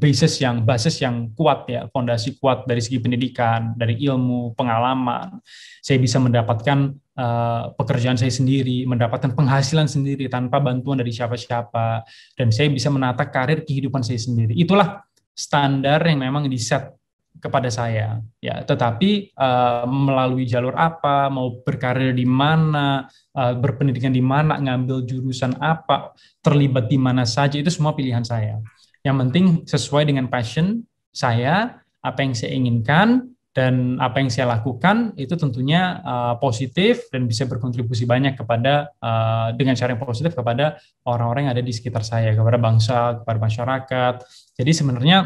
basis yang basis yang kuat ya, fondasi kuat dari segi pendidikan, dari ilmu, pengalaman. Saya bisa mendapatkan uh, pekerjaan saya sendiri, mendapatkan penghasilan sendiri tanpa bantuan dari siapa-siapa dan saya bisa menata karir kehidupan saya sendiri. Itulah standar yang memang di set kepada saya ya tetapi uh, melalui jalur apa mau berkarir di mana uh, berpendidikan di mana ngambil jurusan apa terlibat di mana saja itu semua pilihan saya yang penting sesuai dengan passion saya apa yang saya inginkan dan apa yang saya lakukan itu tentunya uh, positif dan bisa berkontribusi banyak kepada uh, dengan cara yang positif kepada orang-orang yang ada di sekitar saya kepada bangsa kepada masyarakat jadi sebenarnya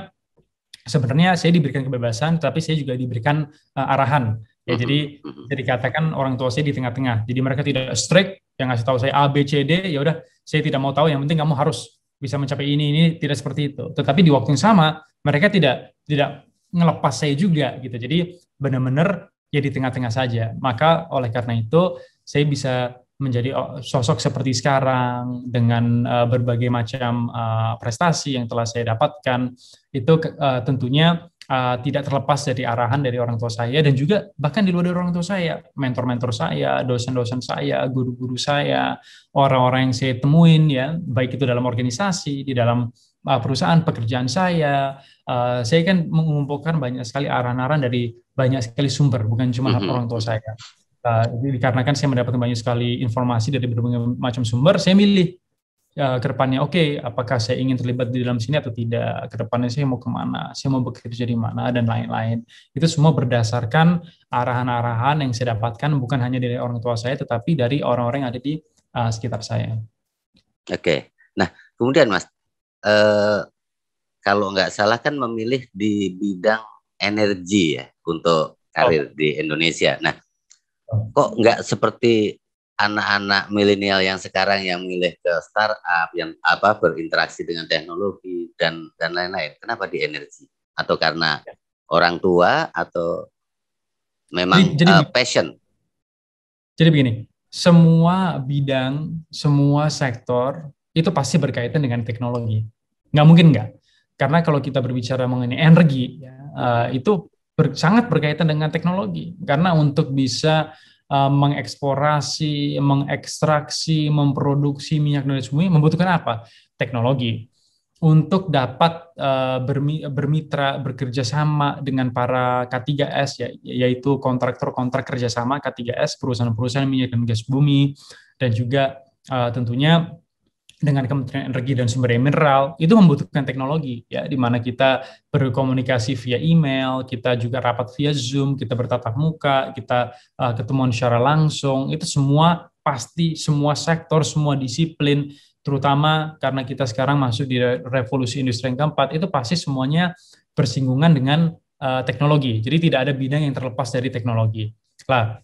sebenarnya saya diberikan kebebasan tapi saya juga diberikan uh, arahan ya mm-hmm. jadi jadi mm-hmm. katakan orang tua saya di tengah-tengah jadi mereka tidak strict yang ngasih tahu saya A B C D ya udah saya tidak mau tahu yang penting kamu harus bisa mencapai ini ini tidak seperti itu tetapi di waktu yang sama mereka tidak tidak ngelepas saya juga gitu jadi benar-benar ya di tengah-tengah saja maka oleh karena itu saya bisa menjadi oh, sosok seperti sekarang dengan uh, berbagai macam uh, prestasi yang telah saya dapatkan itu uh, tentunya uh, tidak terlepas dari arahan dari orang tua saya dan juga bahkan di luar dari orang tua saya, mentor-mentor saya, dosen-dosen saya, guru-guru saya, orang-orang yang saya temuin ya, baik itu dalam organisasi, di dalam uh, perusahaan, pekerjaan saya, uh, saya kan mengumpulkan banyak sekali arahan-arahan dari banyak sekali sumber, bukan cuma mm -hmm. orang tua saya. Uh, dikarenakan saya mendapatkan banyak sekali informasi dari berbagai macam sumber, saya milih uh, ke depannya, oke, okay, apakah saya ingin terlibat di dalam sini atau tidak, ke depannya saya mau kemana, saya mau bekerja di mana, dan lain-lain. Itu semua berdasarkan arahan-arahan yang saya dapatkan, bukan hanya dari orang tua saya, tetapi dari orang-orang yang ada di uh, sekitar saya.
Oke, okay. nah kemudian Mas, uh, kalau nggak salah kan memilih di bidang energi ya untuk karir oh. di Indonesia. Nah, kok nggak seperti anak-anak milenial yang sekarang yang milih ke startup yang apa berinteraksi dengan teknologi dan dan lain-lain kenapa di energi atau karena ya. orang tua atau memang jadi, jadi, uh, passion
jadi begini semua bidang semua sektor itu pasti berkaitan dengan teknologi nggak mungkin nggak karena kalau kita berbicara mengenai energi ya, uh, itu ber, sangat berkaitan dengan teknologi karena untuk bisa uh, mengeksplorasi, mengekstraksi, memproduksi minyak dan sumber membutuhkan apa? Teknologi untuk dapat uh, bermitra bekerja sama dengan para K3S ya, yaitu kontraktor-kontrak kerjasama K3S perusahaan-perusahaan minyak dan gas bumi dan juga uh, tentunya dengan Kementerian Energi dan Sumber Daya Mineral itu membutuhkan teknologi ya di mana kita berkomunikasi via email, kita juga rapat via Zoom, kita bertatap muka, kita uh, ketemuan secara langsung. Itu semua pasti semua sektor, semua disiplin terutama karena kita sekarang masuk di revolusi industri yang keempat itu pasti semuanya bersinggungan dengan uh, teknologi. Jadi tidak ada bidang yang terlepas dari teknologi. Lah,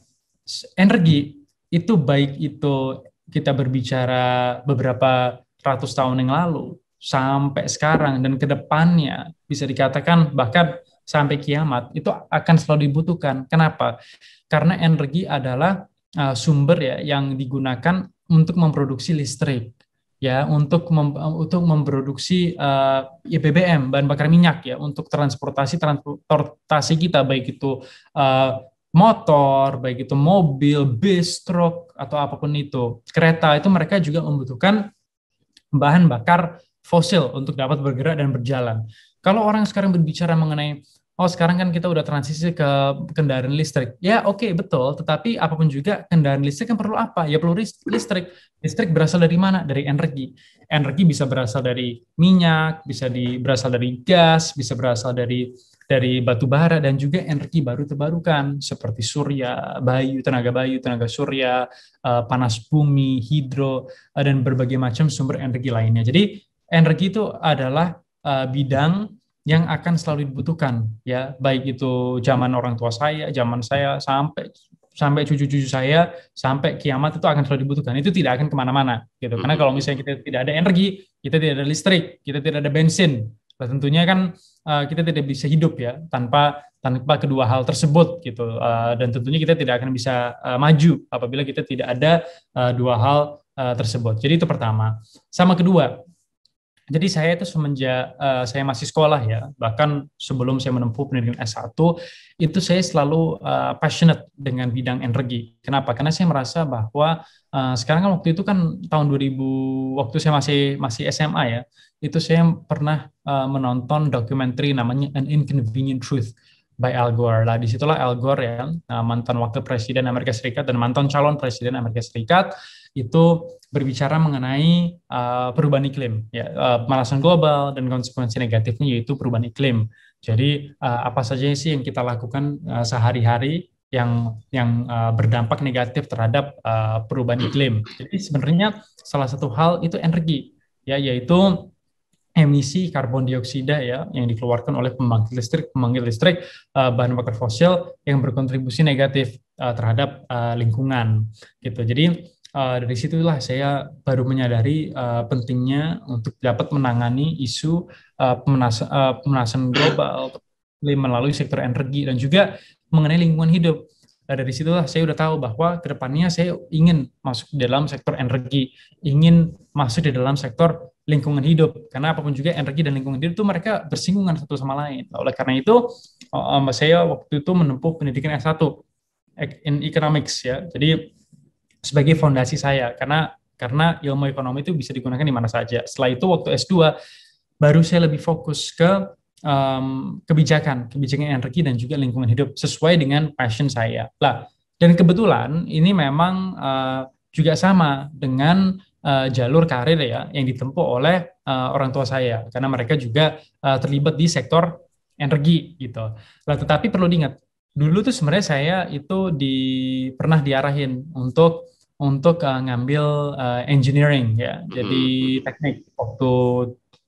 energi itu baik itu kita berbicara beberapa ratus tahun yang lalu sampai sekarang dan ke depannya bisa dikatakan bahkan sampai kiamat itu akan selalu dibutuhkan. Kenapa? Karena energi adalah uh, sumber ya yang digunakan untuk memproduksi listrik ya untuk mem, untuk memproduksi uh, eh, ya BBM bahan bakar minyak ya untuk transportasi transportasi kita baik itu uh, motor, baik itu mobil, bus, truk, atau apapun itu, kereta, itu mereka juga membutuhkan bahan bakar fosil untuk dapat bergerak dan berjalan. Kalau orang sekarang berbicara mengenai, oh sekarang kan kita udah transisi ke kendaraan listrik. Ya oke, okay, betul, tetapi apapun juga kendaraan listrik kan perlu apa? Ya perlu listrik. Listrik berasal dari mana? Dari energi. Energi bisa berasal dari minyak, bisa di, berasal dari gas, bisa berasal dari dari batu bara dan juga energi baru terbarukan seperti surya, bayu, tenaga bayu, tenaga surya, eh, panas bumi, hidro eh, dan berbagai macam sumber energi lainnya. Jadi energi itu adalah eh, bidang yang akan selalu dibutuhkan ya, baik itu zaman orang tua saya, zaman saya sampai sampai cucu-cucu saya sampai kiamat itu akan selalu dibutuhkan itu tidak akan kemana-mana gitu karena mm-hmm. kalau misalnya kita tidak ada energi kita tidak ada listrik kita tidak ada bensin Nah, tentunya kan uh, kita tidak bisa hidup ya tanpa tanpa kedua hal tersebut gitu. Uh, dan tentunya kita tidak akan bisa uh, maju apabila kita tidak ada uh, dua hal uh, tersebut. Jadi itu pertama. Sama kedua, jadi saya itu semenjak uh, saya masih sekolah ya, bahkan sebelum saya menempuh pendidikan S1, itu saya selalu uh, passionate dengan bidang energi. Kenapa? Karena saya merasa bahwa uh, sekarang kan waktu itu kan tahun 2000 waktu saya masih masih SMA ya, itu saya pernah uh, menonton dokumenter namanya An Inconvenient Truth by Al Gore. Nah, disitulah Al Gore yang uh, mantan wakil presiden Amerika Serikat dan mantan calon presiden Amerika Serikat itu berbicara mengenai uh, perubahan iklim, ya, uh, pemanasan global dan konsekuensi negatifnya yaitu perubahan iklim. Jadi uh, apa saja sih yang kita lakukan uh, sehari-hari yang yang uh, berdampak negatif terhadap uh, perubahan iklim. Jadi sebenarnya salah satu hal itu energi, ya yaitu emisi karbon dioksida ya yang dikeluarkan oleh pembangkit listrik pembangkit listrik uh, bahan bakar fosil yang berkontribusi negatif uh, terhadap uh, lingkungan gitu. Jadi uh, dari situlah saya baru menyadari uh, pentingnya untuk dapat menangani isu uh, pemanasan uh, pemanasan global melalui sektor energi dan juga mengenai lingkungan hidup Nah, dari situlah saya udah tahu bahwa kedepannya saya ingin masuk di dalam sektor energi, ingin masuk di dalam sektor lingkungan hidup. Karena apapun juga energi dan lingkungan hidup itu mereka bersinggungan satu sama lain. Nah, oleh karena itu, eh, eh, saya waktu itu menempuh pendidikan S1 in economics ya. Jadi sebagai fondasi saya karena karena ilmu ekonomi itu bisa digunakan di mana saja. Setelah itu waktu S2 baru saya lebih fokus ke um, kebijakan, kebijakan energi dan juga lingkungan hidup sesuai dengan passion saya. Lah, dan kebetulan ini memang uh, juga sama dengan uh, jalur karir ya yang ditempuh oleh uh, orang tua saya karena mereka juga uh, terlibat di sektor energi gitu. Lah, tetapi perlu diingat dulu tuh sebenarnya saya itu di pernah diarahin untuk untuk uh, ngambil uh, engineering ya, jadi teknik waktu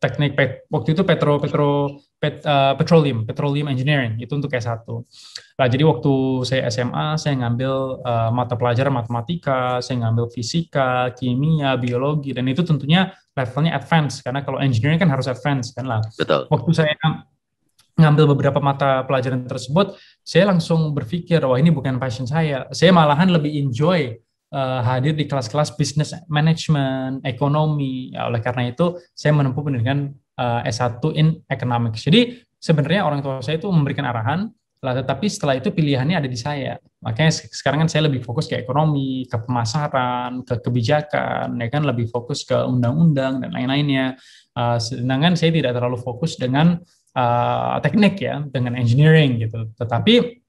teknik pet, waktu itu petro petro pet, uh, petroleum, petroleum engineering itu untuk S1. Nah, jadi waktu saya SMA saya ngambil uh, mata pelajaran matematika, saya ngambil fisika, kimia, biologi dan itu tentunya levelnya advance karena kalau engineering kan harus advance kan lah. Betul. Waktu saya ngambil beberapa mata pelajaran tersebut, saya langsung berpikir, wah ini bukan passion saya. Saya malahan lebih enjoy uh, hadir di kelas-kelas bisnis manajemen, ekonomi. Ya, oleh karena itu, saya menempuh pendidikan uh, eh, S1 in economics. Jadi sebenarnya orang tua saya itu memberikan arahan, lah tetapi setelah itu pilihannya ada di saya. Makanya sekarang kan saya lebih fokus ke ekonomi, ke pemasaran, ke kebijakan, ya kan lebih fokus ke undang-undang dan lain-lainnya. Uh, sedangkan saya tidak terlalu fokus dengan uh, teknik ya, dengan engineering gitu. Tetapi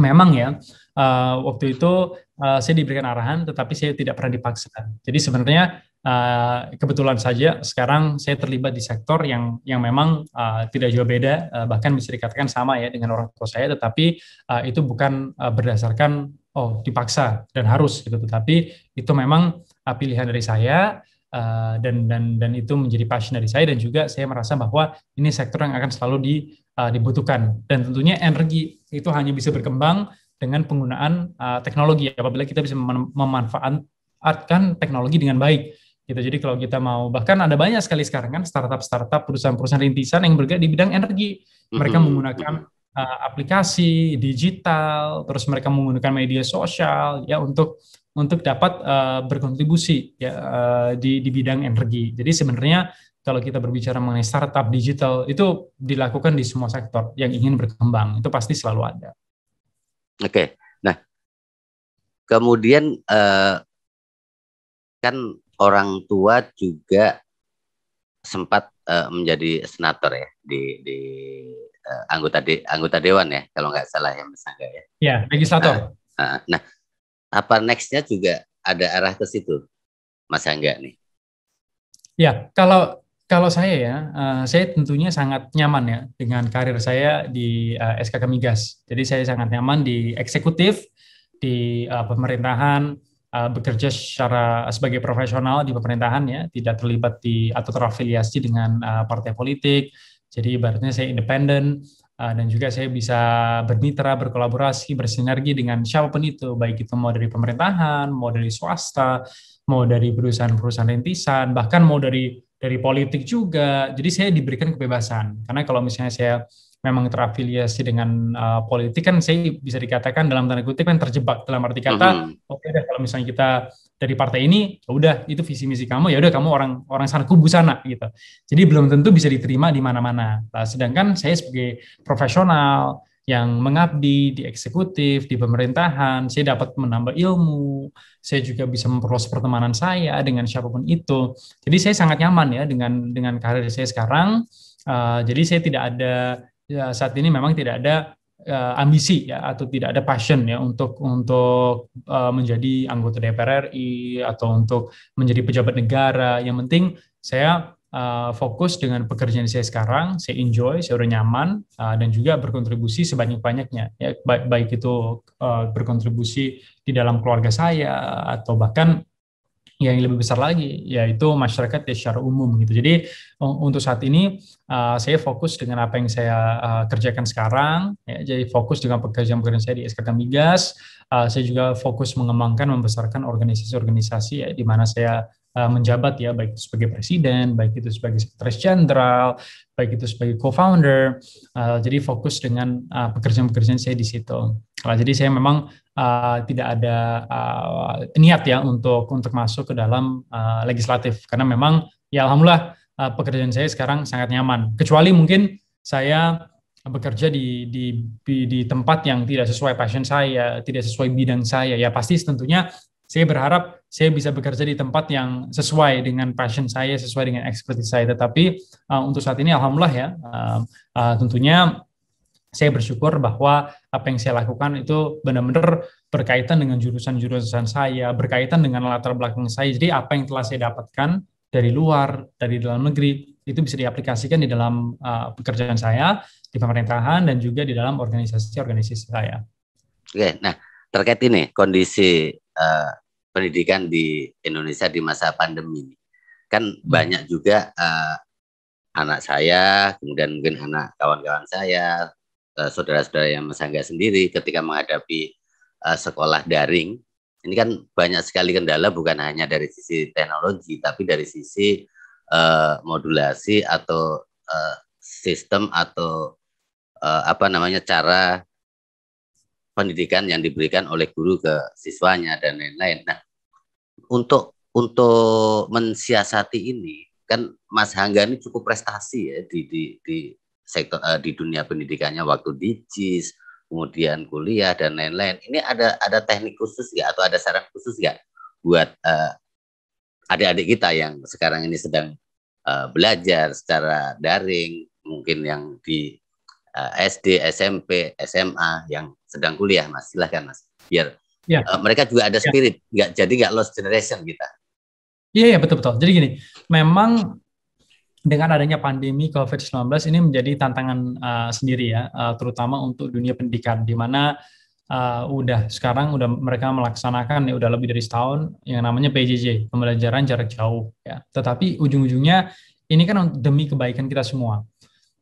memang ya uh, waktu itu Eh, saya diberikan arahan, tetapi saya tidak pernah dipaksa. Jadi sebenarnya uh, kebetulan saja sekarang saya terlibat di sektor yang yang memang uh, tidak jauh beda, uh, bahkan bisa dikatakan sama ya dengan orang tua saya, tetapi uh, itu bukan uh, berdasarkan oh dipaksa dan harus gitu, tetapi itu memang uh, pilihan dari saya. Uh, dan dan dan itu menjadi passion dari saya dan juga saya merasa bahwa ini sektor yang akan selalu di, uh, dibutuhkan dan tentunya energi itu hanya bisa berkembang dengan penggunaan uh, teknologi apabila kita bisa mem memanfaatkan teknologi dengan baik gitu. Jadi kalau kita mau bahkan ada banyak sekali sekarang kan startup-startup perusahaan-perusahaan rintisan yang bergerak di bidang energi. Mereka mm -hmm. menggunakan uh, aplikasi digital, terus mereka menggunakan media sosial ya untuk untuk dapat uh, berkontribusi ya uh, di di bidang energi. Jadi sebenarnya kalau kita berbicara mengenai startup digital itu dilakukan di semua sektor yang ingin berkembang. Itu pasti selalu ada.
Oke. Nah, kemudian eh, kan orang tua juga sempat eh, menjadi senator ya di di eh, anggota de, anggota dewan ya kalau nggak salah ya Mas Angga ya.
Iya, legislator.
Nah, eh, nah, apa nextnya juga ada arah ke situ, Mas Angga nih.
Ya, kalau kalau saya ya, eh, saya tentunya sangat nyaman ya dengan karir saya di uh, eh, SKK Migas. Jadi saya sangat nyaman di eksekutif, di eh, pemerintahan, bekerja secara sebagai profesional di pemerintahan ya, tidak terlibat di atau terafiliasi dengan partai politik. Jadi ibaratnya saya independen dan juga saya bisa bermitra, berkolaborasi, bersinergi dengan siapapun itu, baik itu mau dari pemerintahan, mau dari swasta, mau dari perusahaan-perusahaan rintisan, bahkan mau dari dari politik juga. Jadi saya diberikan kebebasan. Karena kalau misalnya saya memang terafiliasi dengan uh, politik kan saya bisa dikatakan dalam tanda kutip kan terjebak dalam arti kata mm-hmm. oke okay, dah kalau misalnya kita dari partai ini ya udah itu visi misi kamu ya udah kamu orang orang sana kubu sana gitu jadi belum tentu bisa diterima di mana mana nah, sedangkan saya sebagai profesional yang mengabdi di eksekutif, di pemerintahan, saya dapat menambah ilmu, saya juga bisa memperluas pertemanan saya dengan siapapun itu. Jadi saya sangat nyaman ya dengan dengan karir saya sekarang. Uh, jadi saya tidak ada ya, saat ini memang tidak ada uh, ambisi ya atau tidak ada passion ya untuk untuk uh, menjadi anggota DPR RI atau untuk menjadi pejabat negara. Yang penting saya uh, fokus dengan pekerjaan saya sekarang, saya enjoy, saya udah nyaman, uh, dan juga berkontribusi sebanyak-banyaknya. Ya, baik, baik itu uh, berkontribusi di dalam keluarga saya atau bahkan yang lebih besar lagi yaitu masyarakat ya secara umum gitu. Jadi untuk saat ini uh, saya fokus dengan apa yang saya uh, kerjakan sekarang. Ya, jadi fokus dengan pekerjaan-pekerjaan saya di SKK Migas. Uh, saya juga fokus mengembangkan, membesarkan organisasi-organisasi ya, di mana saya Eh, menjabat ya baik itu sebagai presiden, baik itu sebagai sekretaris jenderal, baik itu sebagai co-founder. Uh, jadi fokus dengan uh, pekerjaan-pekerjaan saya di situ. Uh, jadi saya memang uh, tidak ada uh, niat ya untuk untuk masuk ke dalam uh, legislatif karena memang ya alhamdulillah uh, pekerjaan saya sekarang sangat nyaman. Kecuali mungkin saya bekerja di, di di di tempat yang tidak sesuai passion saya, tidak sesuai bidang saya, ya pasti tentunya saya berharap saya bisa bekerja di tempat yang sesuai dengan passion saya, sesuai dengan expertise saya. Tetapi uh, untuk saat ini, alhamdulillah ya, uh, uh, tentunya saya bersyukur bahwa apa yang saya lakukan itu benar-benar berkaitan dengan jurusan-jurusan saya, berkaitan dengan latar belakang saya. Jadi apa yang telah saya dapatkan dari luar, dari dalam negeri, itu bisa diaplikasikan di dalam uh, pekerjaan saya, di pemerintahan, dan juga di dalam organisasi-organisasi saya.
Oke, nah terkait ini kondisi uh, pendidikan di Indonesia di masa pandemi ini. Kan hmm. banyak juga uh, anak saya, kemudian mungkin anak kawan-kawan saya, uh, saudara-saudara yang masangga sendiri ketika menghadapi uh, sekolah daring. Ini kan banyak sekali kendala bukan hanya dari sisi teknologi tapi dari sisi uh, modulasi atau uh, sistem atau uh, apa namanya cara pendidikan yang diberikan oleh guru ke siswanya dan lain-lain. Nah, untuk untuk mensiasati ini kan Mas Hangga ini cukup prestasi ya di di di sektor uh, di dunia pendidikannya waktu di JIS, kemudian kuliah dan lain-lain. Ini ada ada teknik khusus ya atau ada saran khusus nggak buat adik eh, adik-adik kita yang sekarang ini sedang uh, belajar secara daring, mungkin yang di uh, SD, SMP, SMA yang sedang kuliah mas silahkan mas biar ya. uh, mereka juga ada ya. spirit ya. nggak jadi nggak lost generation kita
iya iya betul betul jadi gini memang dengan adanya pandemi COVID-19 ini menjadi tantangan uh, sendiri ya, uh, terutama untuk dunia pendidikan, di mana uh, udah sekarang udah mereka melaksanakan ya udah lebih dari setahun yang namanya PJJ pembelajaran jarak jauh ya. Tetapi ujung-ujungnya ini kan demi kebaikan kita semua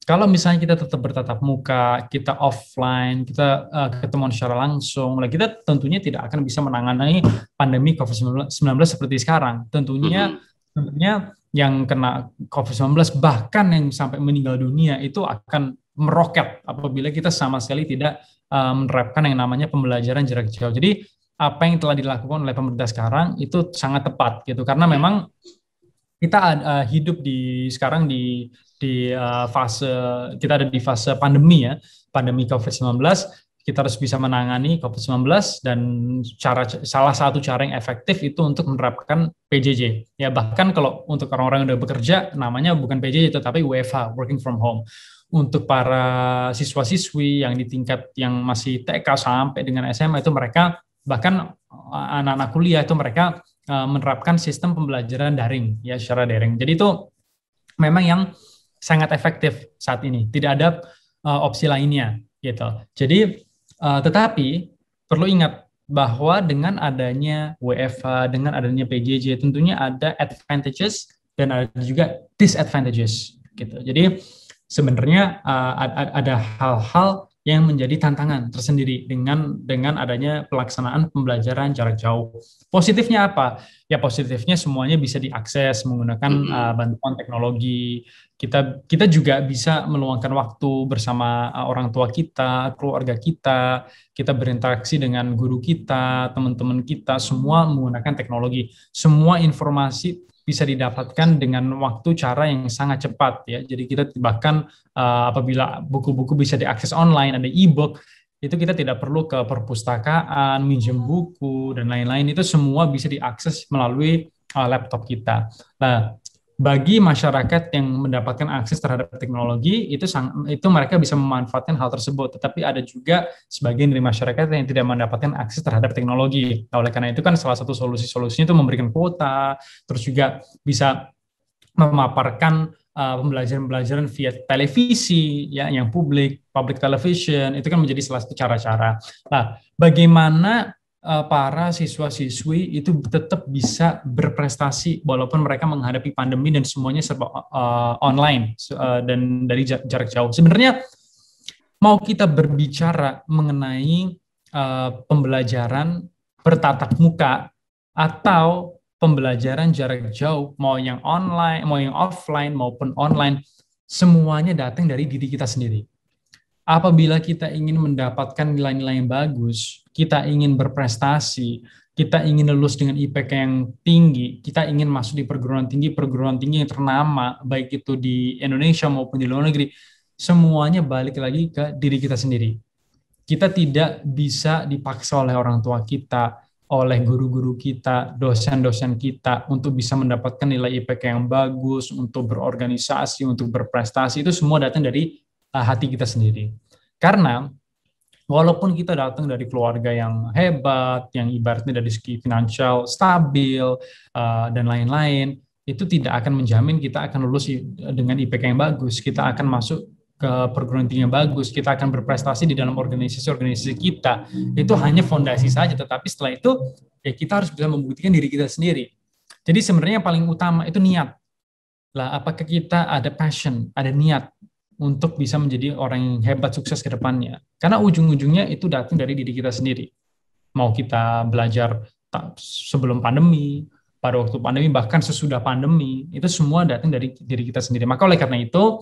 kalau misalnya kita tetap bertatap muka, kita offline, kita uh, ketemuan secara langsung, lah kita tentunya tidak akan bisa menangani pandemi COVID-19 seperti sekarang. Tentunya, mm-hmm. tentunya yang kena COVID-19 bahkan yang sampai meninggal dunia itu akan meroket apabila kita sama sekali tidak uh, menerapkan yang namanya pembelajaran jarak jauh. Jadi apa yang telah dilakukan oleh pemerintah sekarang itu sangat tepat gitu karena iya. memang kita uh, hidup di sekarang di di uh, fase kita ada di fase pandemi ya, pandemi COVID-19, kita harus bisa menangani COVID-19 dan cara salah satu cara yang efektif itu untuk menerapkan PJJ. Ya bahkan kalau untuk orang-orang yang udah bekerja namanya bukan PJJ tetapi WFH, working from home. Untuk para siswa-siswi yang di tingkat yang masih TK sampai dengan SMA itu mereka bahkan eh, anak-anak kuliah itu mereka eh, menerapkan sistem pembelajaran daring ya secara daring. Jadi itu memang yang sangat efektif saat ini. Tidak ada uh, opsi lainnya gitu. Jadi uh, tetapi perlu ingat bahwa dengan adanya WFH, dengan adanya PJJ tentunya ada advantages dan ada juga disadvantages gitu. Jadi sebenarnya uh, ada hal-hal yang menjadi tantangan tersendiri dengan dengan adanya pelaksanaan pembelajaran jarak jauh. Positifnya apa? Ya positifnya semuanya bisa diakses menggunakan mm -hmm. uh, bantuan teknologi kita kita juga bisa meluangkan waktu bersama eh, orang tua kita, keluarga kita, kita berinteraksi dengan guru kita, teman-teman kita, semua menggunakan teknologi. Semua informasi bisa didapatkan dengan waktu cara yang sangat cepat ya. Jadi kita bahkan uh, apabila buku-buku bisa diakses online, ada e-book, itu kita tidak perlu ke perpustakaan, minjem buku dan lain-lain. Itu semua bisa diakses melalui uh, laptop kita. Nah, bagi masyarakat yang mendapatkan akses terhadap teknologi itu sang, itu mereka bisa memanfaatkan hal tersebut tetapi ada juga sebagian dari masyarakat yang tidak mendapatkan akses terhadap teknologi nah, oleh karena itu kan salah satu solusi-solusinya itu memberikan kuota terus juga bisa memaparkan uh, pembelajaran-pembelajaran via televisi ya yang publik public television itu kan menjadi salah satu cara-cara nah bagaimana Eh, para siswa-siswi itu tetap bisa berprestasi walaupun mereka menghadapi pandemi dan semuanya serba uh, online uh, dan dari jarak jauh. Sebenarnya mau kita berbicara mengenai uh, pembelajaran bertatap muka atau pembelajaran jarak jauh, mau yang online, mau yang offline maupun online, semuanya datang dari diri kita sendiri apabila kita ingin mendapatkan nilai-nilai yang bagus, kita ingin berprestasi, kita ingin lulus dengan IPK yang tinggi, kita ingin masuk di perguruan tinggi, perguruan tinggi yang ternama, baik itu di Indonesia maupun di luar negeri, semuanya balik lagi ke diri kita sendiri. Kita tidak bisa dipaksa oleh orang tua kita, oleh guru-guru kita, dosen-dosen kita untuk bisa mendapatkan nilai IPK yang bagus, untuk berorganisasi, untuk berprestasi, itu semua datang dari Eh, hati kita sendiri. Karena walaupun kita datang dari keluarga yang hebat, yang ibaratnya dari segi finansial stabil uh, dan lain-lain, itu tidak akan menjamin kita akan lulus dengan IPK yang bagus, kita akan masuk ke perguruan tinggi yang bagus, kita akan berprestasi di dalam organisasi-organisasi kita. Itu hanya fondasi saja, tetapi setelah itu ya kita harus bisa membuktikan diri kita sendiri. Jadi sebenarnya yang paling utama itu niat. Lah apakah kita ada passion, ada niat untuk bisa menjadi orang yang hebat sukses ke depannya. Karena ujung-ujungnya itu datang dari diri kita sendiri. Mau kita belajar sebelum pandemi, pada waktu pandemi, bahkan sesudah pandemi, itu semua datang dari diri kita sendiri. Maka oleh karena itu,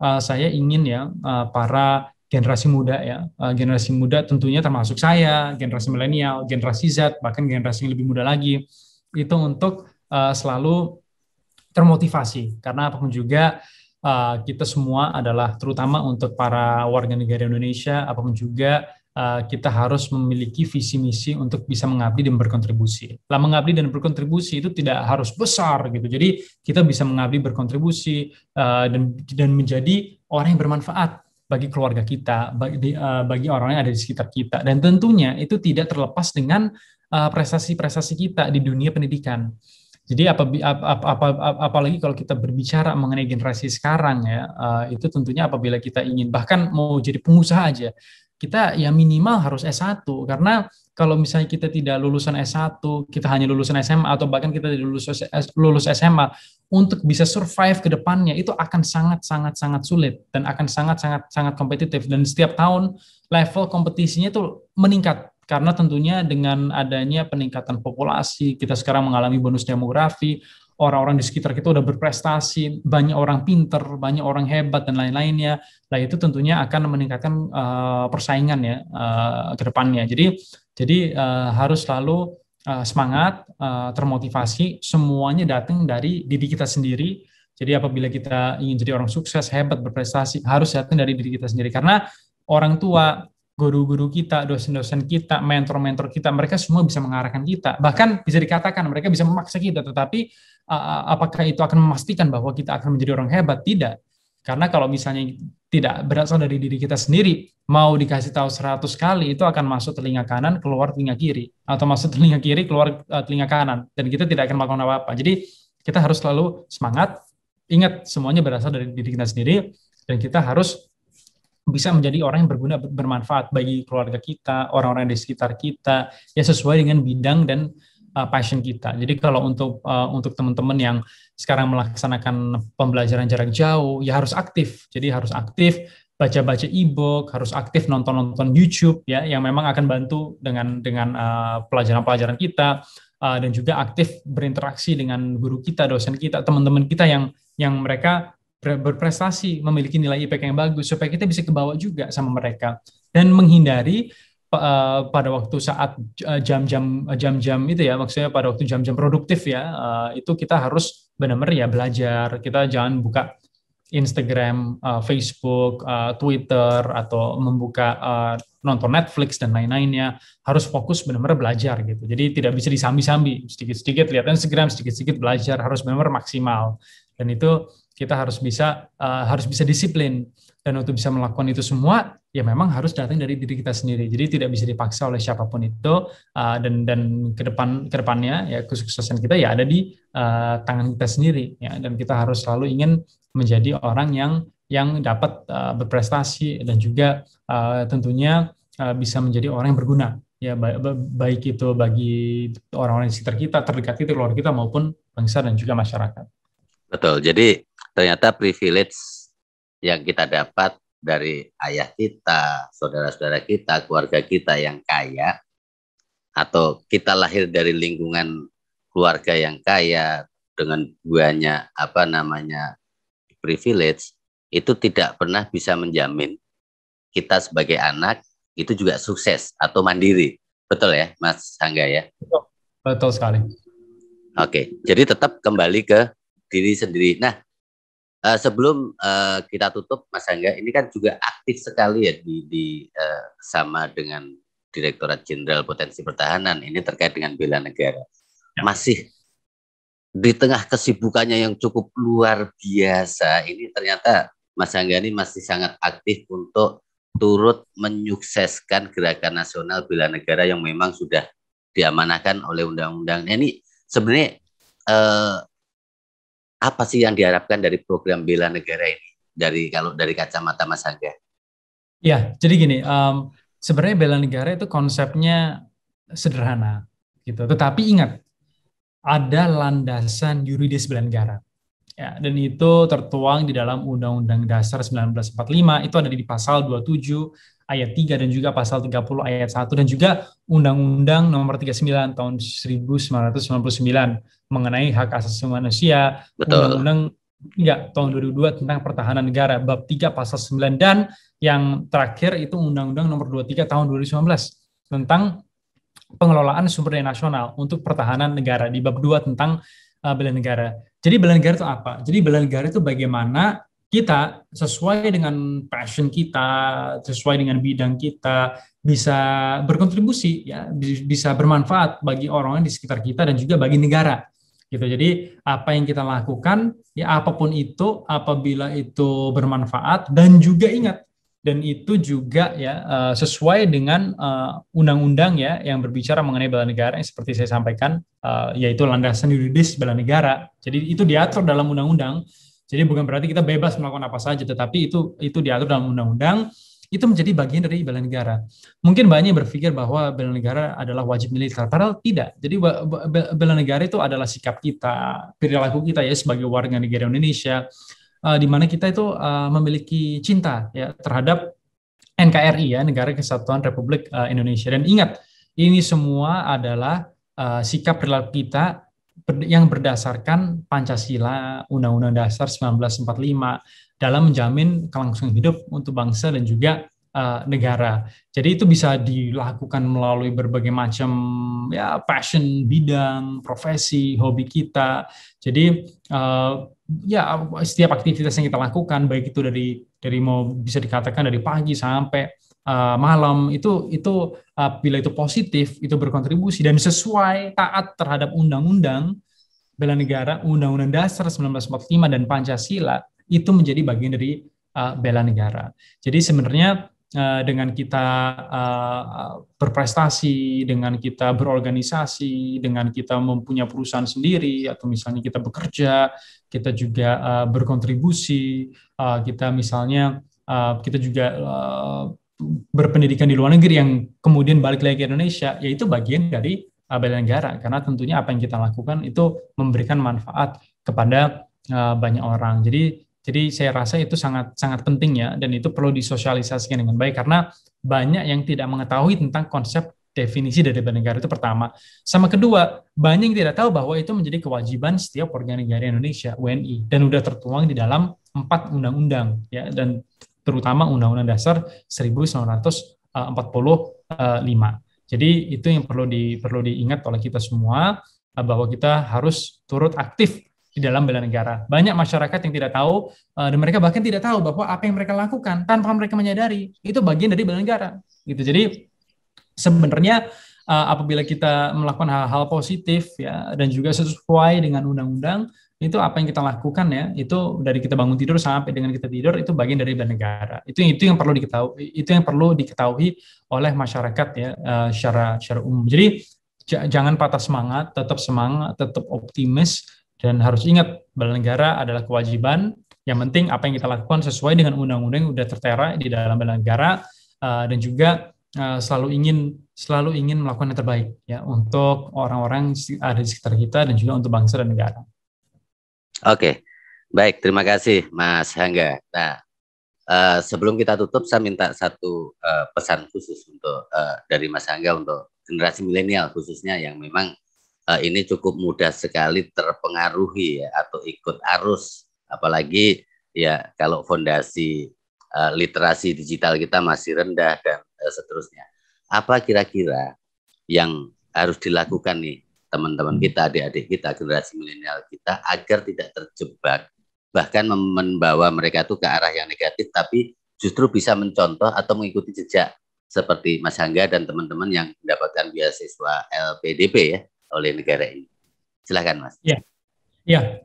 eh, saya ingin ya eh, para generasi muda ya, eh, generasi muda tentunya termasuk saya, generasi milenial, generasi Z, bahkan generasi yang lebih muda lagi, itu untuk selalu termotivasi. Karena apapun juga uh, kita semua adalah terutama untuk para warga negara Indonesia apapun juga uh, kita harus memiliki visi misi untuk bisa mengabdi dan berkontribusi. Lah mengabdi dan berkontribusi itu tidak harus besar gitu. Jadi kita bisa mengabdi berkontribusi uh, dan dan menjadi orang yang bermanfaat bagi keluarga kita, bagi, uh, bagi orang yang ada di sekitar kita. Dan tentunya itu tidak terlepas dengan prestasi-prestasi uh, prestasi -prestasi kita di dunia pendidikan. Jadi apa, apa, apa, apalagi kalau kita berbicara mengenai generasi sekarang ya, uh, itu tentunya apabila kita ingin bahkan mau jadi pengusaha aja, kita ya minimal harus S1 karena kalau misalnya kita tidak lulusan S1, kita hanya lulusan SMA atau bahkan kita tidak lulus lulus SMA untuk bisa survive ke depannya itu akan sangat sangat sangat sulit dan akan sangat sangat sangat kompetitif dan setiap tahun level kompetisinya itu meningkat karena tentunya dengan adanya peningkatan populasi, kita sekarang mengalami bonus demografi, orang-orang di sekitar kita sudah berprestasi, banyak orang pinter, banyak orang hebat, dan lain-lainnya. Nah, itu tentunya akan meningkatkan uh, persaingan ya uh, ke depannya. Jadi, jadi uh, harus selalu uh, semangat, uh, termotivasi, semuanya datang dari diri kita sendiri, jadi apabila kita ingin jadi orang sukses, hebat, berprestasi, harus datang dari diri kita sendiri. Karena orang tua, guru-guru kita, dosen-dosen kita, mentor-mentor kita, mereka semua bisa mengarahkan kita. Bahkan bisa dikatakan mereka bisa memaksa kita, tetapi apakah itu akan memastikan bahwa kita akan menjadi orang hebat? Tidak. Karena kalau misalnya tidak berasal dari diri kita sendiri, mau dikasih tahu 100 kali itu akan masuk telinga kanan, keluar telinga kiri, atau masuk telinga kiri, keluar e, telinga kanan dan kita tidak akan melakukan apa-apa. Jadi kita harus selalu semangat, ingat semuanya berasal dari diri kita sendiri dan kita harus bisa menjadi orang yang berguna bermanfaat bagi keluarga kita, orang-orang di sekitar kita, ya sesuai dengan bidang dan uh, passion kita. Jadi kalau untuk uh, untuk teman-teman yang sekarang melaksanakan pembelajaran jarak jauh, ya harus aktif. Jadi harus aktif baca-baca e-book, harus aktif nonton-nonton YouTube ya yang memang akan bantu dengan dengan uh, pelajaran-pelajaran uh, kita uh, dan juga aktif berinteraksi dengan guru kita, dosen kita, teman-teman kita yang yang mereka berprestasi, memiliki nilai IPK yang bagus supaya kita bisa kebawa juga sama mereka dan menghindari uh, pada waktu saat eh, jam-jam eh, jam-jam itu ya maksudnya pada waktu jam-jam produktif ya uh, itu kita harus benar-benar ya belajar kita jangan buka Instagram, uh, Facebook, uh, Twitter atau membuka uh, nonton Netflix dan lain-lainnya harus fokus benar-benar belajar gitu. Jadi tidak bisa disambi-sambi sedikit-sedikit lihat Instagram, sedikit-sedikit belajar harus benar-benar maksimal dan itu kita harus bisa uh, harus bisa disiplin dan untuk bisa melakukan itu semua ya memang harus datang dari diri kita sendiri jadi tidak bisa dipaksa oleh siapapun itu uh, dan dan ke depan ke depannya ya kesuksesan kita ya ada di uh, tangan kita sendiri ya dan kita harus selalu ingin menjadi orang yang yang dapat uh, berprestasi dan juga uh, tentunya uh, bisa menjadi orang yang berguna ya baik itu bagi orang-orang di sekitar kita terdekat kita keluarga kita maupun bangsa dan juga masyarakat
betul jadi ternyata privilege yang kita dapat dari ayah kita, saudara-saudara kita, keluarga kita yang kaya, atau kita lahir dari lingkungan keluarga yang kaya dengan banyak apa namanya privilege, itu tidak pernah bisa menjamin kita sebagai anak itu juga sukses atau mandiri. Betul ya, Mas Sangga ya? Betul, betul sekali. Oke, jadi tetap kembali ke diri sendiri. Nah, uh, sebelum uh, kita tutup Mas Angga, ini kan juga aktif sekali ya di, di uh, sama dengan Direktorat Jenderal Potensi Pertahanan ini terkait dengan bela negara. Ya. Masih di tengah kesibukannya yang cukup luar biasa, ini ternyata Mas Angga ini masih sangat aktif untuk turut menyukseskan gerakan nasional bela negara yang memang sudah diamanahkan oleh undang-undang. Nah, ini sebenarnya eh, apa sih yang diharapkan dari program bela negara ini dari kalau dari kacamata Mas Angga?
Ya, jadi gini, um, sebenarnya bela negara itu konsepnya sederhana gitu. Tetapi ingat ada landasan yuridis bela negara. Ya, dan itu tertuang di dalam Undang-Undang Dasar 1945 itu ada di pasal 27 ayat 3 dan juga pasal 30 ayat 1 dan juga Undang-Undang nomor 39 tahun 1999 mengenai hak asasi manusia, Undang-Undang ya, tahun 2002 tentang pertahanan negara bab 3 pasal 9 dan yang terakhir itu Undang-Undang nomor 23 tahun 2019 tentang pengelolaan sumber daya nasional untuk pertahanan negara di bab 2 tentang uh, bela negara. Jadi bela negara itu apa? Jadi bela negara itu bagaimana kita sesuai dengan passion kita, sesuai dengan bidang kita bisa berkontribusi ya, bisa bermanfaat bagi orang orang di sekitar kita dan juga bagi negara. Gitu. Jadi apa yang kita lakukan ya apapun itu apabila itu bermanfaat dan juga ingat dan itu juga ya eh, sesuai dengan eh, undang-undang ya yang berbicara mengenai bela negara yang seperti saya sampaikan eh, yaitu landasan yuridis bela negara. Jadi itu diatur dalam undang-undang jadi bukan berarti kita bebas melakukan apa saja, tetapi itu itu diatur dalam undang-undang itu menjadi bagian dari bela negara. Mungkin banyak yang berpikir bahwa bela negara adalah wajib militer, padahal tidak. Jadi bela negara itu adalah sikap kita, perilaku kita ya sebagai warga negara Indonesia, uh, di mana kita itu uh, memiliki cinta ya terhadap NKRI ya Negara Kesatuan Republik uh, Indonesia. Dan ingat, ini semua adalah uh, sikap perilaku kita yang berdasarkan Pancasila, Undang-Undang Dasar 1945 dalam menjamin kelangsungan hidup untuk bangsa dan juga uh, negara. Jadi itu bisa dilakukan melalui berbagai macam ya passion, bidang, profesi, hobi kita. Jadi uh, ya setiap aktivitas yang kita lakukan baik itu dari dari mau bisa dikatakan dari pagi sampai uh, malam itu itu uh, bila itu positif itu berkontribusi dan sesuai taat terhadap undang-undang bela negara undang-undang dasar 1945 dan Pancasila itu menjadi bagian dari uh, bela negara. Jadi sebenarnya uh, dengan kita uh, berprestasi, dengan kita berorganisasi, dengan kita mempunyai perusahaan sendiri atau misalnya kita bekerja, kita juga uh, berkontribusi, uh, kita misalnya uh, kita juga uh, berpendidikan di luar negeri yang kemudian balik lagi ke Indonesia, yaitu bagian dari uh, bela negara. Karena tentunya apa yang kita lakukan itu memberikan manfaat kepada uh, banyak orang. Jadi jadi saya rasa itu sangat sangat penting ya dan itu perlu disosialisasikan dengan baik karena banyak yang tidak mengetahui tentang konsep definisi dari negara itu pertama. Sama kedua, banyak yang tidak tahu bahwa itu menjadi kewajiban setiap warga negara Indonesia, WNI dan sudah tertuang di dalam empat undang-undang ya dan terutama Undang-Undang Dasar 1945. Eh, eh, Jadi itu yang perlu di perlu diingat oleh kita semua eh, bahwa kita harus turut aktif di dalam bela negara. Banyak masyarakat yang tidak tahu dan mereka bahkan tidak tahu bahwa apa yang mereka lakukan tanpa mereka menyadari itu bagian dari bela negara. Gitu. Jadi sebenarnya apabila kita melakukan hal-hal positif ya dan juga sesuai dengan undang-undang itu apa yang kita lakukan ya itu dari kita bangun tidur sampai dengan kita tidur itu bagian dari bela negara itu itu yang perlu diketahui itu yang perlu diketahui oleh masyarakat ya eh, secara secara umum jadi jangan patah semangat tetap semangat tetap optimis dan harus ingat bela negara adalah kewajiban yang penting apa yang kita lakukan sesuai dengan undang-undang yang sudah tertera di dalam bela negara eh, dan juga eh, selalu ingin selalu ingin melakukan yang terbaik ya untuk orang-orang ada di sekitar kita dan juga untuk bangsa dan negara.
Oke, baik. Terima kasih, Mas Hangga. Nah, uh, sebelum kita tutup, saya minta satu uh, pesan khusus untuk uh, dari Mas Hangga untuk generasi milenial khususnya yang memang uh, ini cukup mudah sekali terpengaruhi ya, atau ikut arus, apalagi ya kalau fondasi uh, literasi digital kita masih rendah dan uh, seterusnya. Apa kira-kira yang harus dilakukan nih teman-teman hmm. kita, adik-adik kita, generasi milenial kita agar tidak terjebak bahkan membawa mereka itu ke arah yang negatif tapi justru bisa mencontoh atau mengikuti jejak seperti Mas Hangga dan teman-teman yang mendapatkan beasiswa LPDP ya oleh negara ini. Silakan, Mas.
Ya, ya.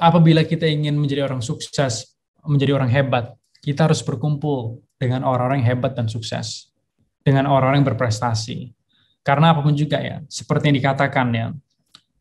Apabila kita ingin menjadi orang sukses, menjadi orang hebat, kita harus berkumpul dengan orang-orang hebat dan sukses, dengan orang-orang yang berprestasi, karena apapun juga ya, seperti yang dikatakan ya,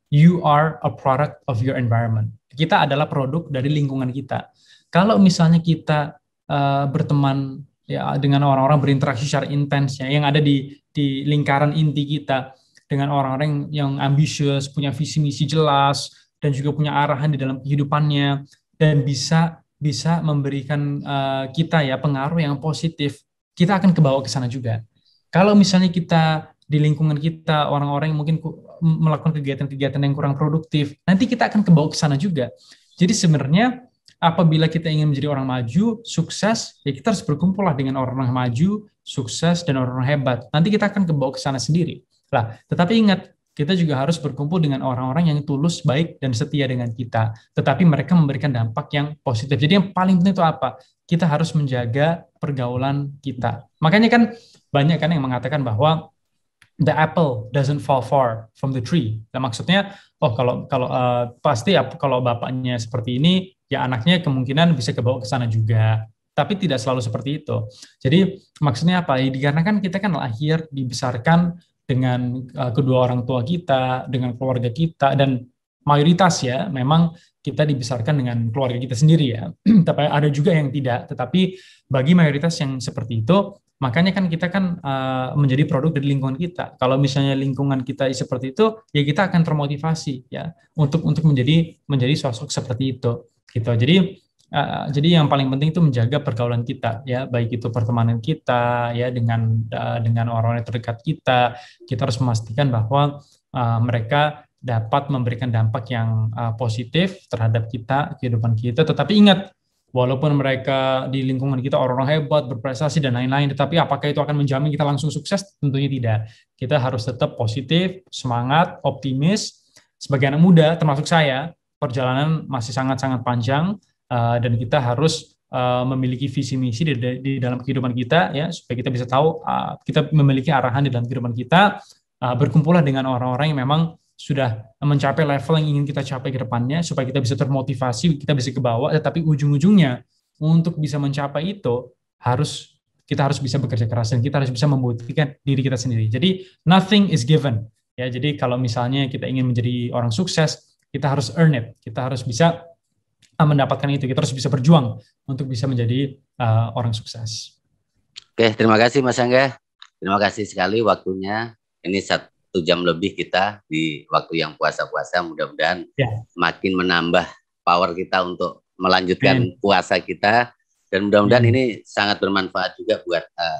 you are a product of your environment. Kita adalah produk dari lingkungan kita. Kalau misalnya kita uh, berteman ya dengan orang-orang berinteraksi secara intens ya, yang ada di di lingkaran inti kita dengan orang-orang yang, ambisius, punya visi misi jelas dan juga punya arahan di dalam kehidupannya dan bisa bisa memberikan uh, kita ya pengaruh yang positif, kita akan kebawa ke sana juga. Kalau misalnya kita di lingkungan kita, orang-orang yang mungkin melakukan kegiatan-kegiatan yang kurang produktif, nanti kita akan kebawa ke sana juga. Jadi sebenarnya apabila kita ingin menjadi orang maju, sukses, ya kita harus berkumpul lah dengan orang-orang maju, sukses, dan orang-orang hebat. Nanti kita akan kebawa ke sana sendiri. Lah, tetapi ingat, kita juga harus berkumpul dengan orang-orang yang tulus, baik, dan setia dengan kita. Tetapi mereka memberikan dampak yang positif. Jadi yang paling penting itu apa? Kita harus menjaga pergaulan kita. Makanya kan banyak kan yang mengatakan bahwa the apple doesn't fall far from the tree. Nah, maksudnya, oh kalau kalau uh, pasti ya kalau bapaknya seperti ini, ya anaknya kemungkinan bisa kebawa ke sana juga. Tapi tidak selalu seperti itu. Jadi maksudnya apa? Ya, dikarenakan kita kan lahir dibesarkan dengan uh, kedua orang tua kita, dengan keluarga kita, dan mayoritas ya memang kita dibesarkan dengan keluarga kita sendiri ya. Tapi ada juga yang tidak. Tetapi bagi mayoritas yang seperti itu, makanya kan kita kan uh, menjadi produk dari lingkungan kita. Kalau misalnya lingkungan kita seperti itu, ya kita akan termotivasi ya untuk untuk menjadi menjadi sosok seperti itu. Gitu. Jadi Uh, jadi yang paling penting itu menjaga pergaulan kita ya baik itu pertemanan kita ya dengan uh, dengan orang-orang terdekat kita kita harus memastikan bahwa uh, mereka dapat memberikan dampak yang uh, positif terhadap kita, kehidupan kita. Tetapi ingat, walaupun mereka di lingkungan kita orang-orang hebat, berprestasi dan lain-lain, tetapi apakah itu akan menjamin kita langsung sukses? Tentunya tidak. Kita harus tetap positif, semangat, optimis. Sebagai anak muda, termasuk saya, perjalanan masih sangat-sangat panjang uh, dan kita harus uh, memiliki visi misi di, di dalam kehidupan kita ya supaya kita bisa tahu uh, kita memiliki arahan di dalam kehidupan kita. Uh, berkumpullah dengan orang-orang yang memang sudah mencapai level yang ingin kita capai ke depannya supaya kita bisa termotivasi, kita bisa ke bawah, tetapi ujung-ujungnya untuk bisa mencapai itu harus kita harus bisa bekerja keras dan kita harus bisa membuktikan diri kita sendiri. Jadi nothing is given. Ya, jadi kalau misalnya kita ingin menjadi orang sukses, kita harus earn it. Kita harus bisa ah, mendapatkan itu. Kita harus bisa berjuang untuk bisa menjadi uh, orang sukses.
Oke, terima kasih Mas Angga. Terima kasih sekali waktunya. Ini satu satu jam lebih kita di waktu yang puasa-puasa mudah-mudahan ya. makin menambah power kita untuk melanjutkan Amin. puasa kita dan mudah-mudahan ini sangat bermanfaat juga buat uh,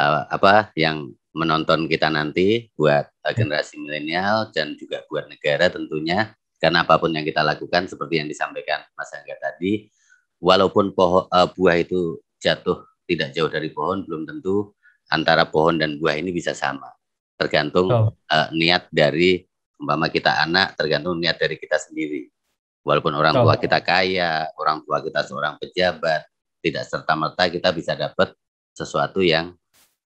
uh, apa yang menonton kita nanti buat uh, generasi milenial dan juga buat negara tentunya karena apapun yang kita lakukan seperti yang disampaikan Mas Angga tadi walaupun pohon uh, buah itu jatuh tidak jauh dari pohon belum tentu antara pohon dan buah ini bisa sama tergantung uh, niat dari umpama kita anak tergantung niat dari kita sendiri walaupun orang tua kita kaya orang tua kita seorang pejabat tidak serta merta kita bisa dapat sesuatu yang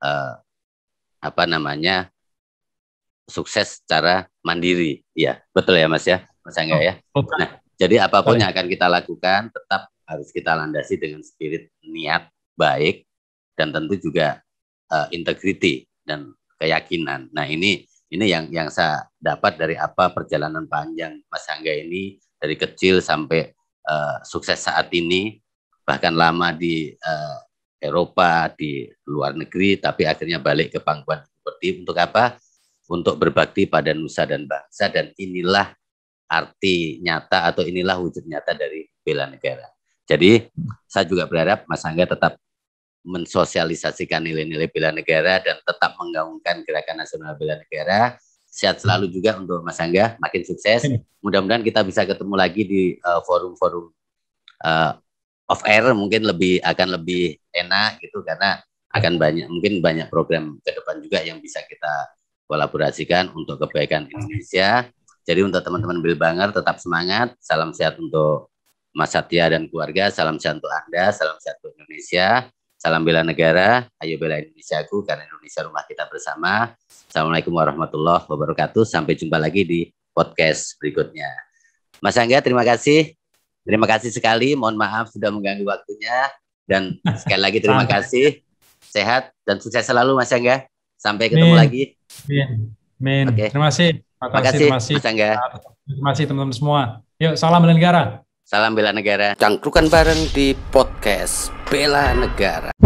uh, apa namanya sukses secara mandiri ya betul ya mas ya mas enggak ya oh, nah jadi apapun oh. yang akan kita lakukan tetap harus kita landasi dengan spirit niat baik dan tentu juga uh, integriti dan keyakinan. Nah ini ini yang yang saya dapat dari apa perjalanan panjang Mas Angga ini dari kecil sampai uh, sukses saat ini bahkan lama di uh, Eropa di luar negeri tapi akhirnya balik ke pangkuan seperti untuk apa? Untuk berbakti pada nusa dan bangsa dan inilah arti nyata atau inilah wujud nyata dari bela negara. Jadi saya juga berharap Mas Angga tetap mensosialisasikan nilai-nilai bela negara dan tetap menggaungkan gerakan nasional bela negara. Sehat selalu juga untuk Mas Angga, makin sukses. Mudah-mudahan kita bisa ketemu lagi di eh, forum-forum uh, uh, off air mungkin lebih akan lebih enak gitu karena akan banyak mungkin banyak program ke depan juga yang bisa kita kolaborasikan untuk kebaikan Indonesia. Jadi untuk teman-teman Banger tetap semangat. Salam sehat untuk Mas Satya dan keluarga. Salam sehat untuk Anda. Salam sehat untuk Indonesia. Salam bela negara, ayo bela Indonesiaku karena Indonesia rumah kita bersama. Assalamualaikum warahmatullahi wabarakatuh. Sampai jumpa lagi di podcast berikutnya. Mas Angga, terima kasih. Terima kasih sekali. Mohon maaf sudah mengganggu waktunya. Dan sekali lagi terima kasih. Sehat dan sukses selalu Mas Angga. Sampai ketemu Min. lagi. Min. Min. Okay. Terima kasih. Terima kasih, terima kasih Mas Angga.
Terima kasih teman-teman semua. Yuk, salam bela negara.
Salam bela negara. Cangkrukan bareng di podcast Bela Negara.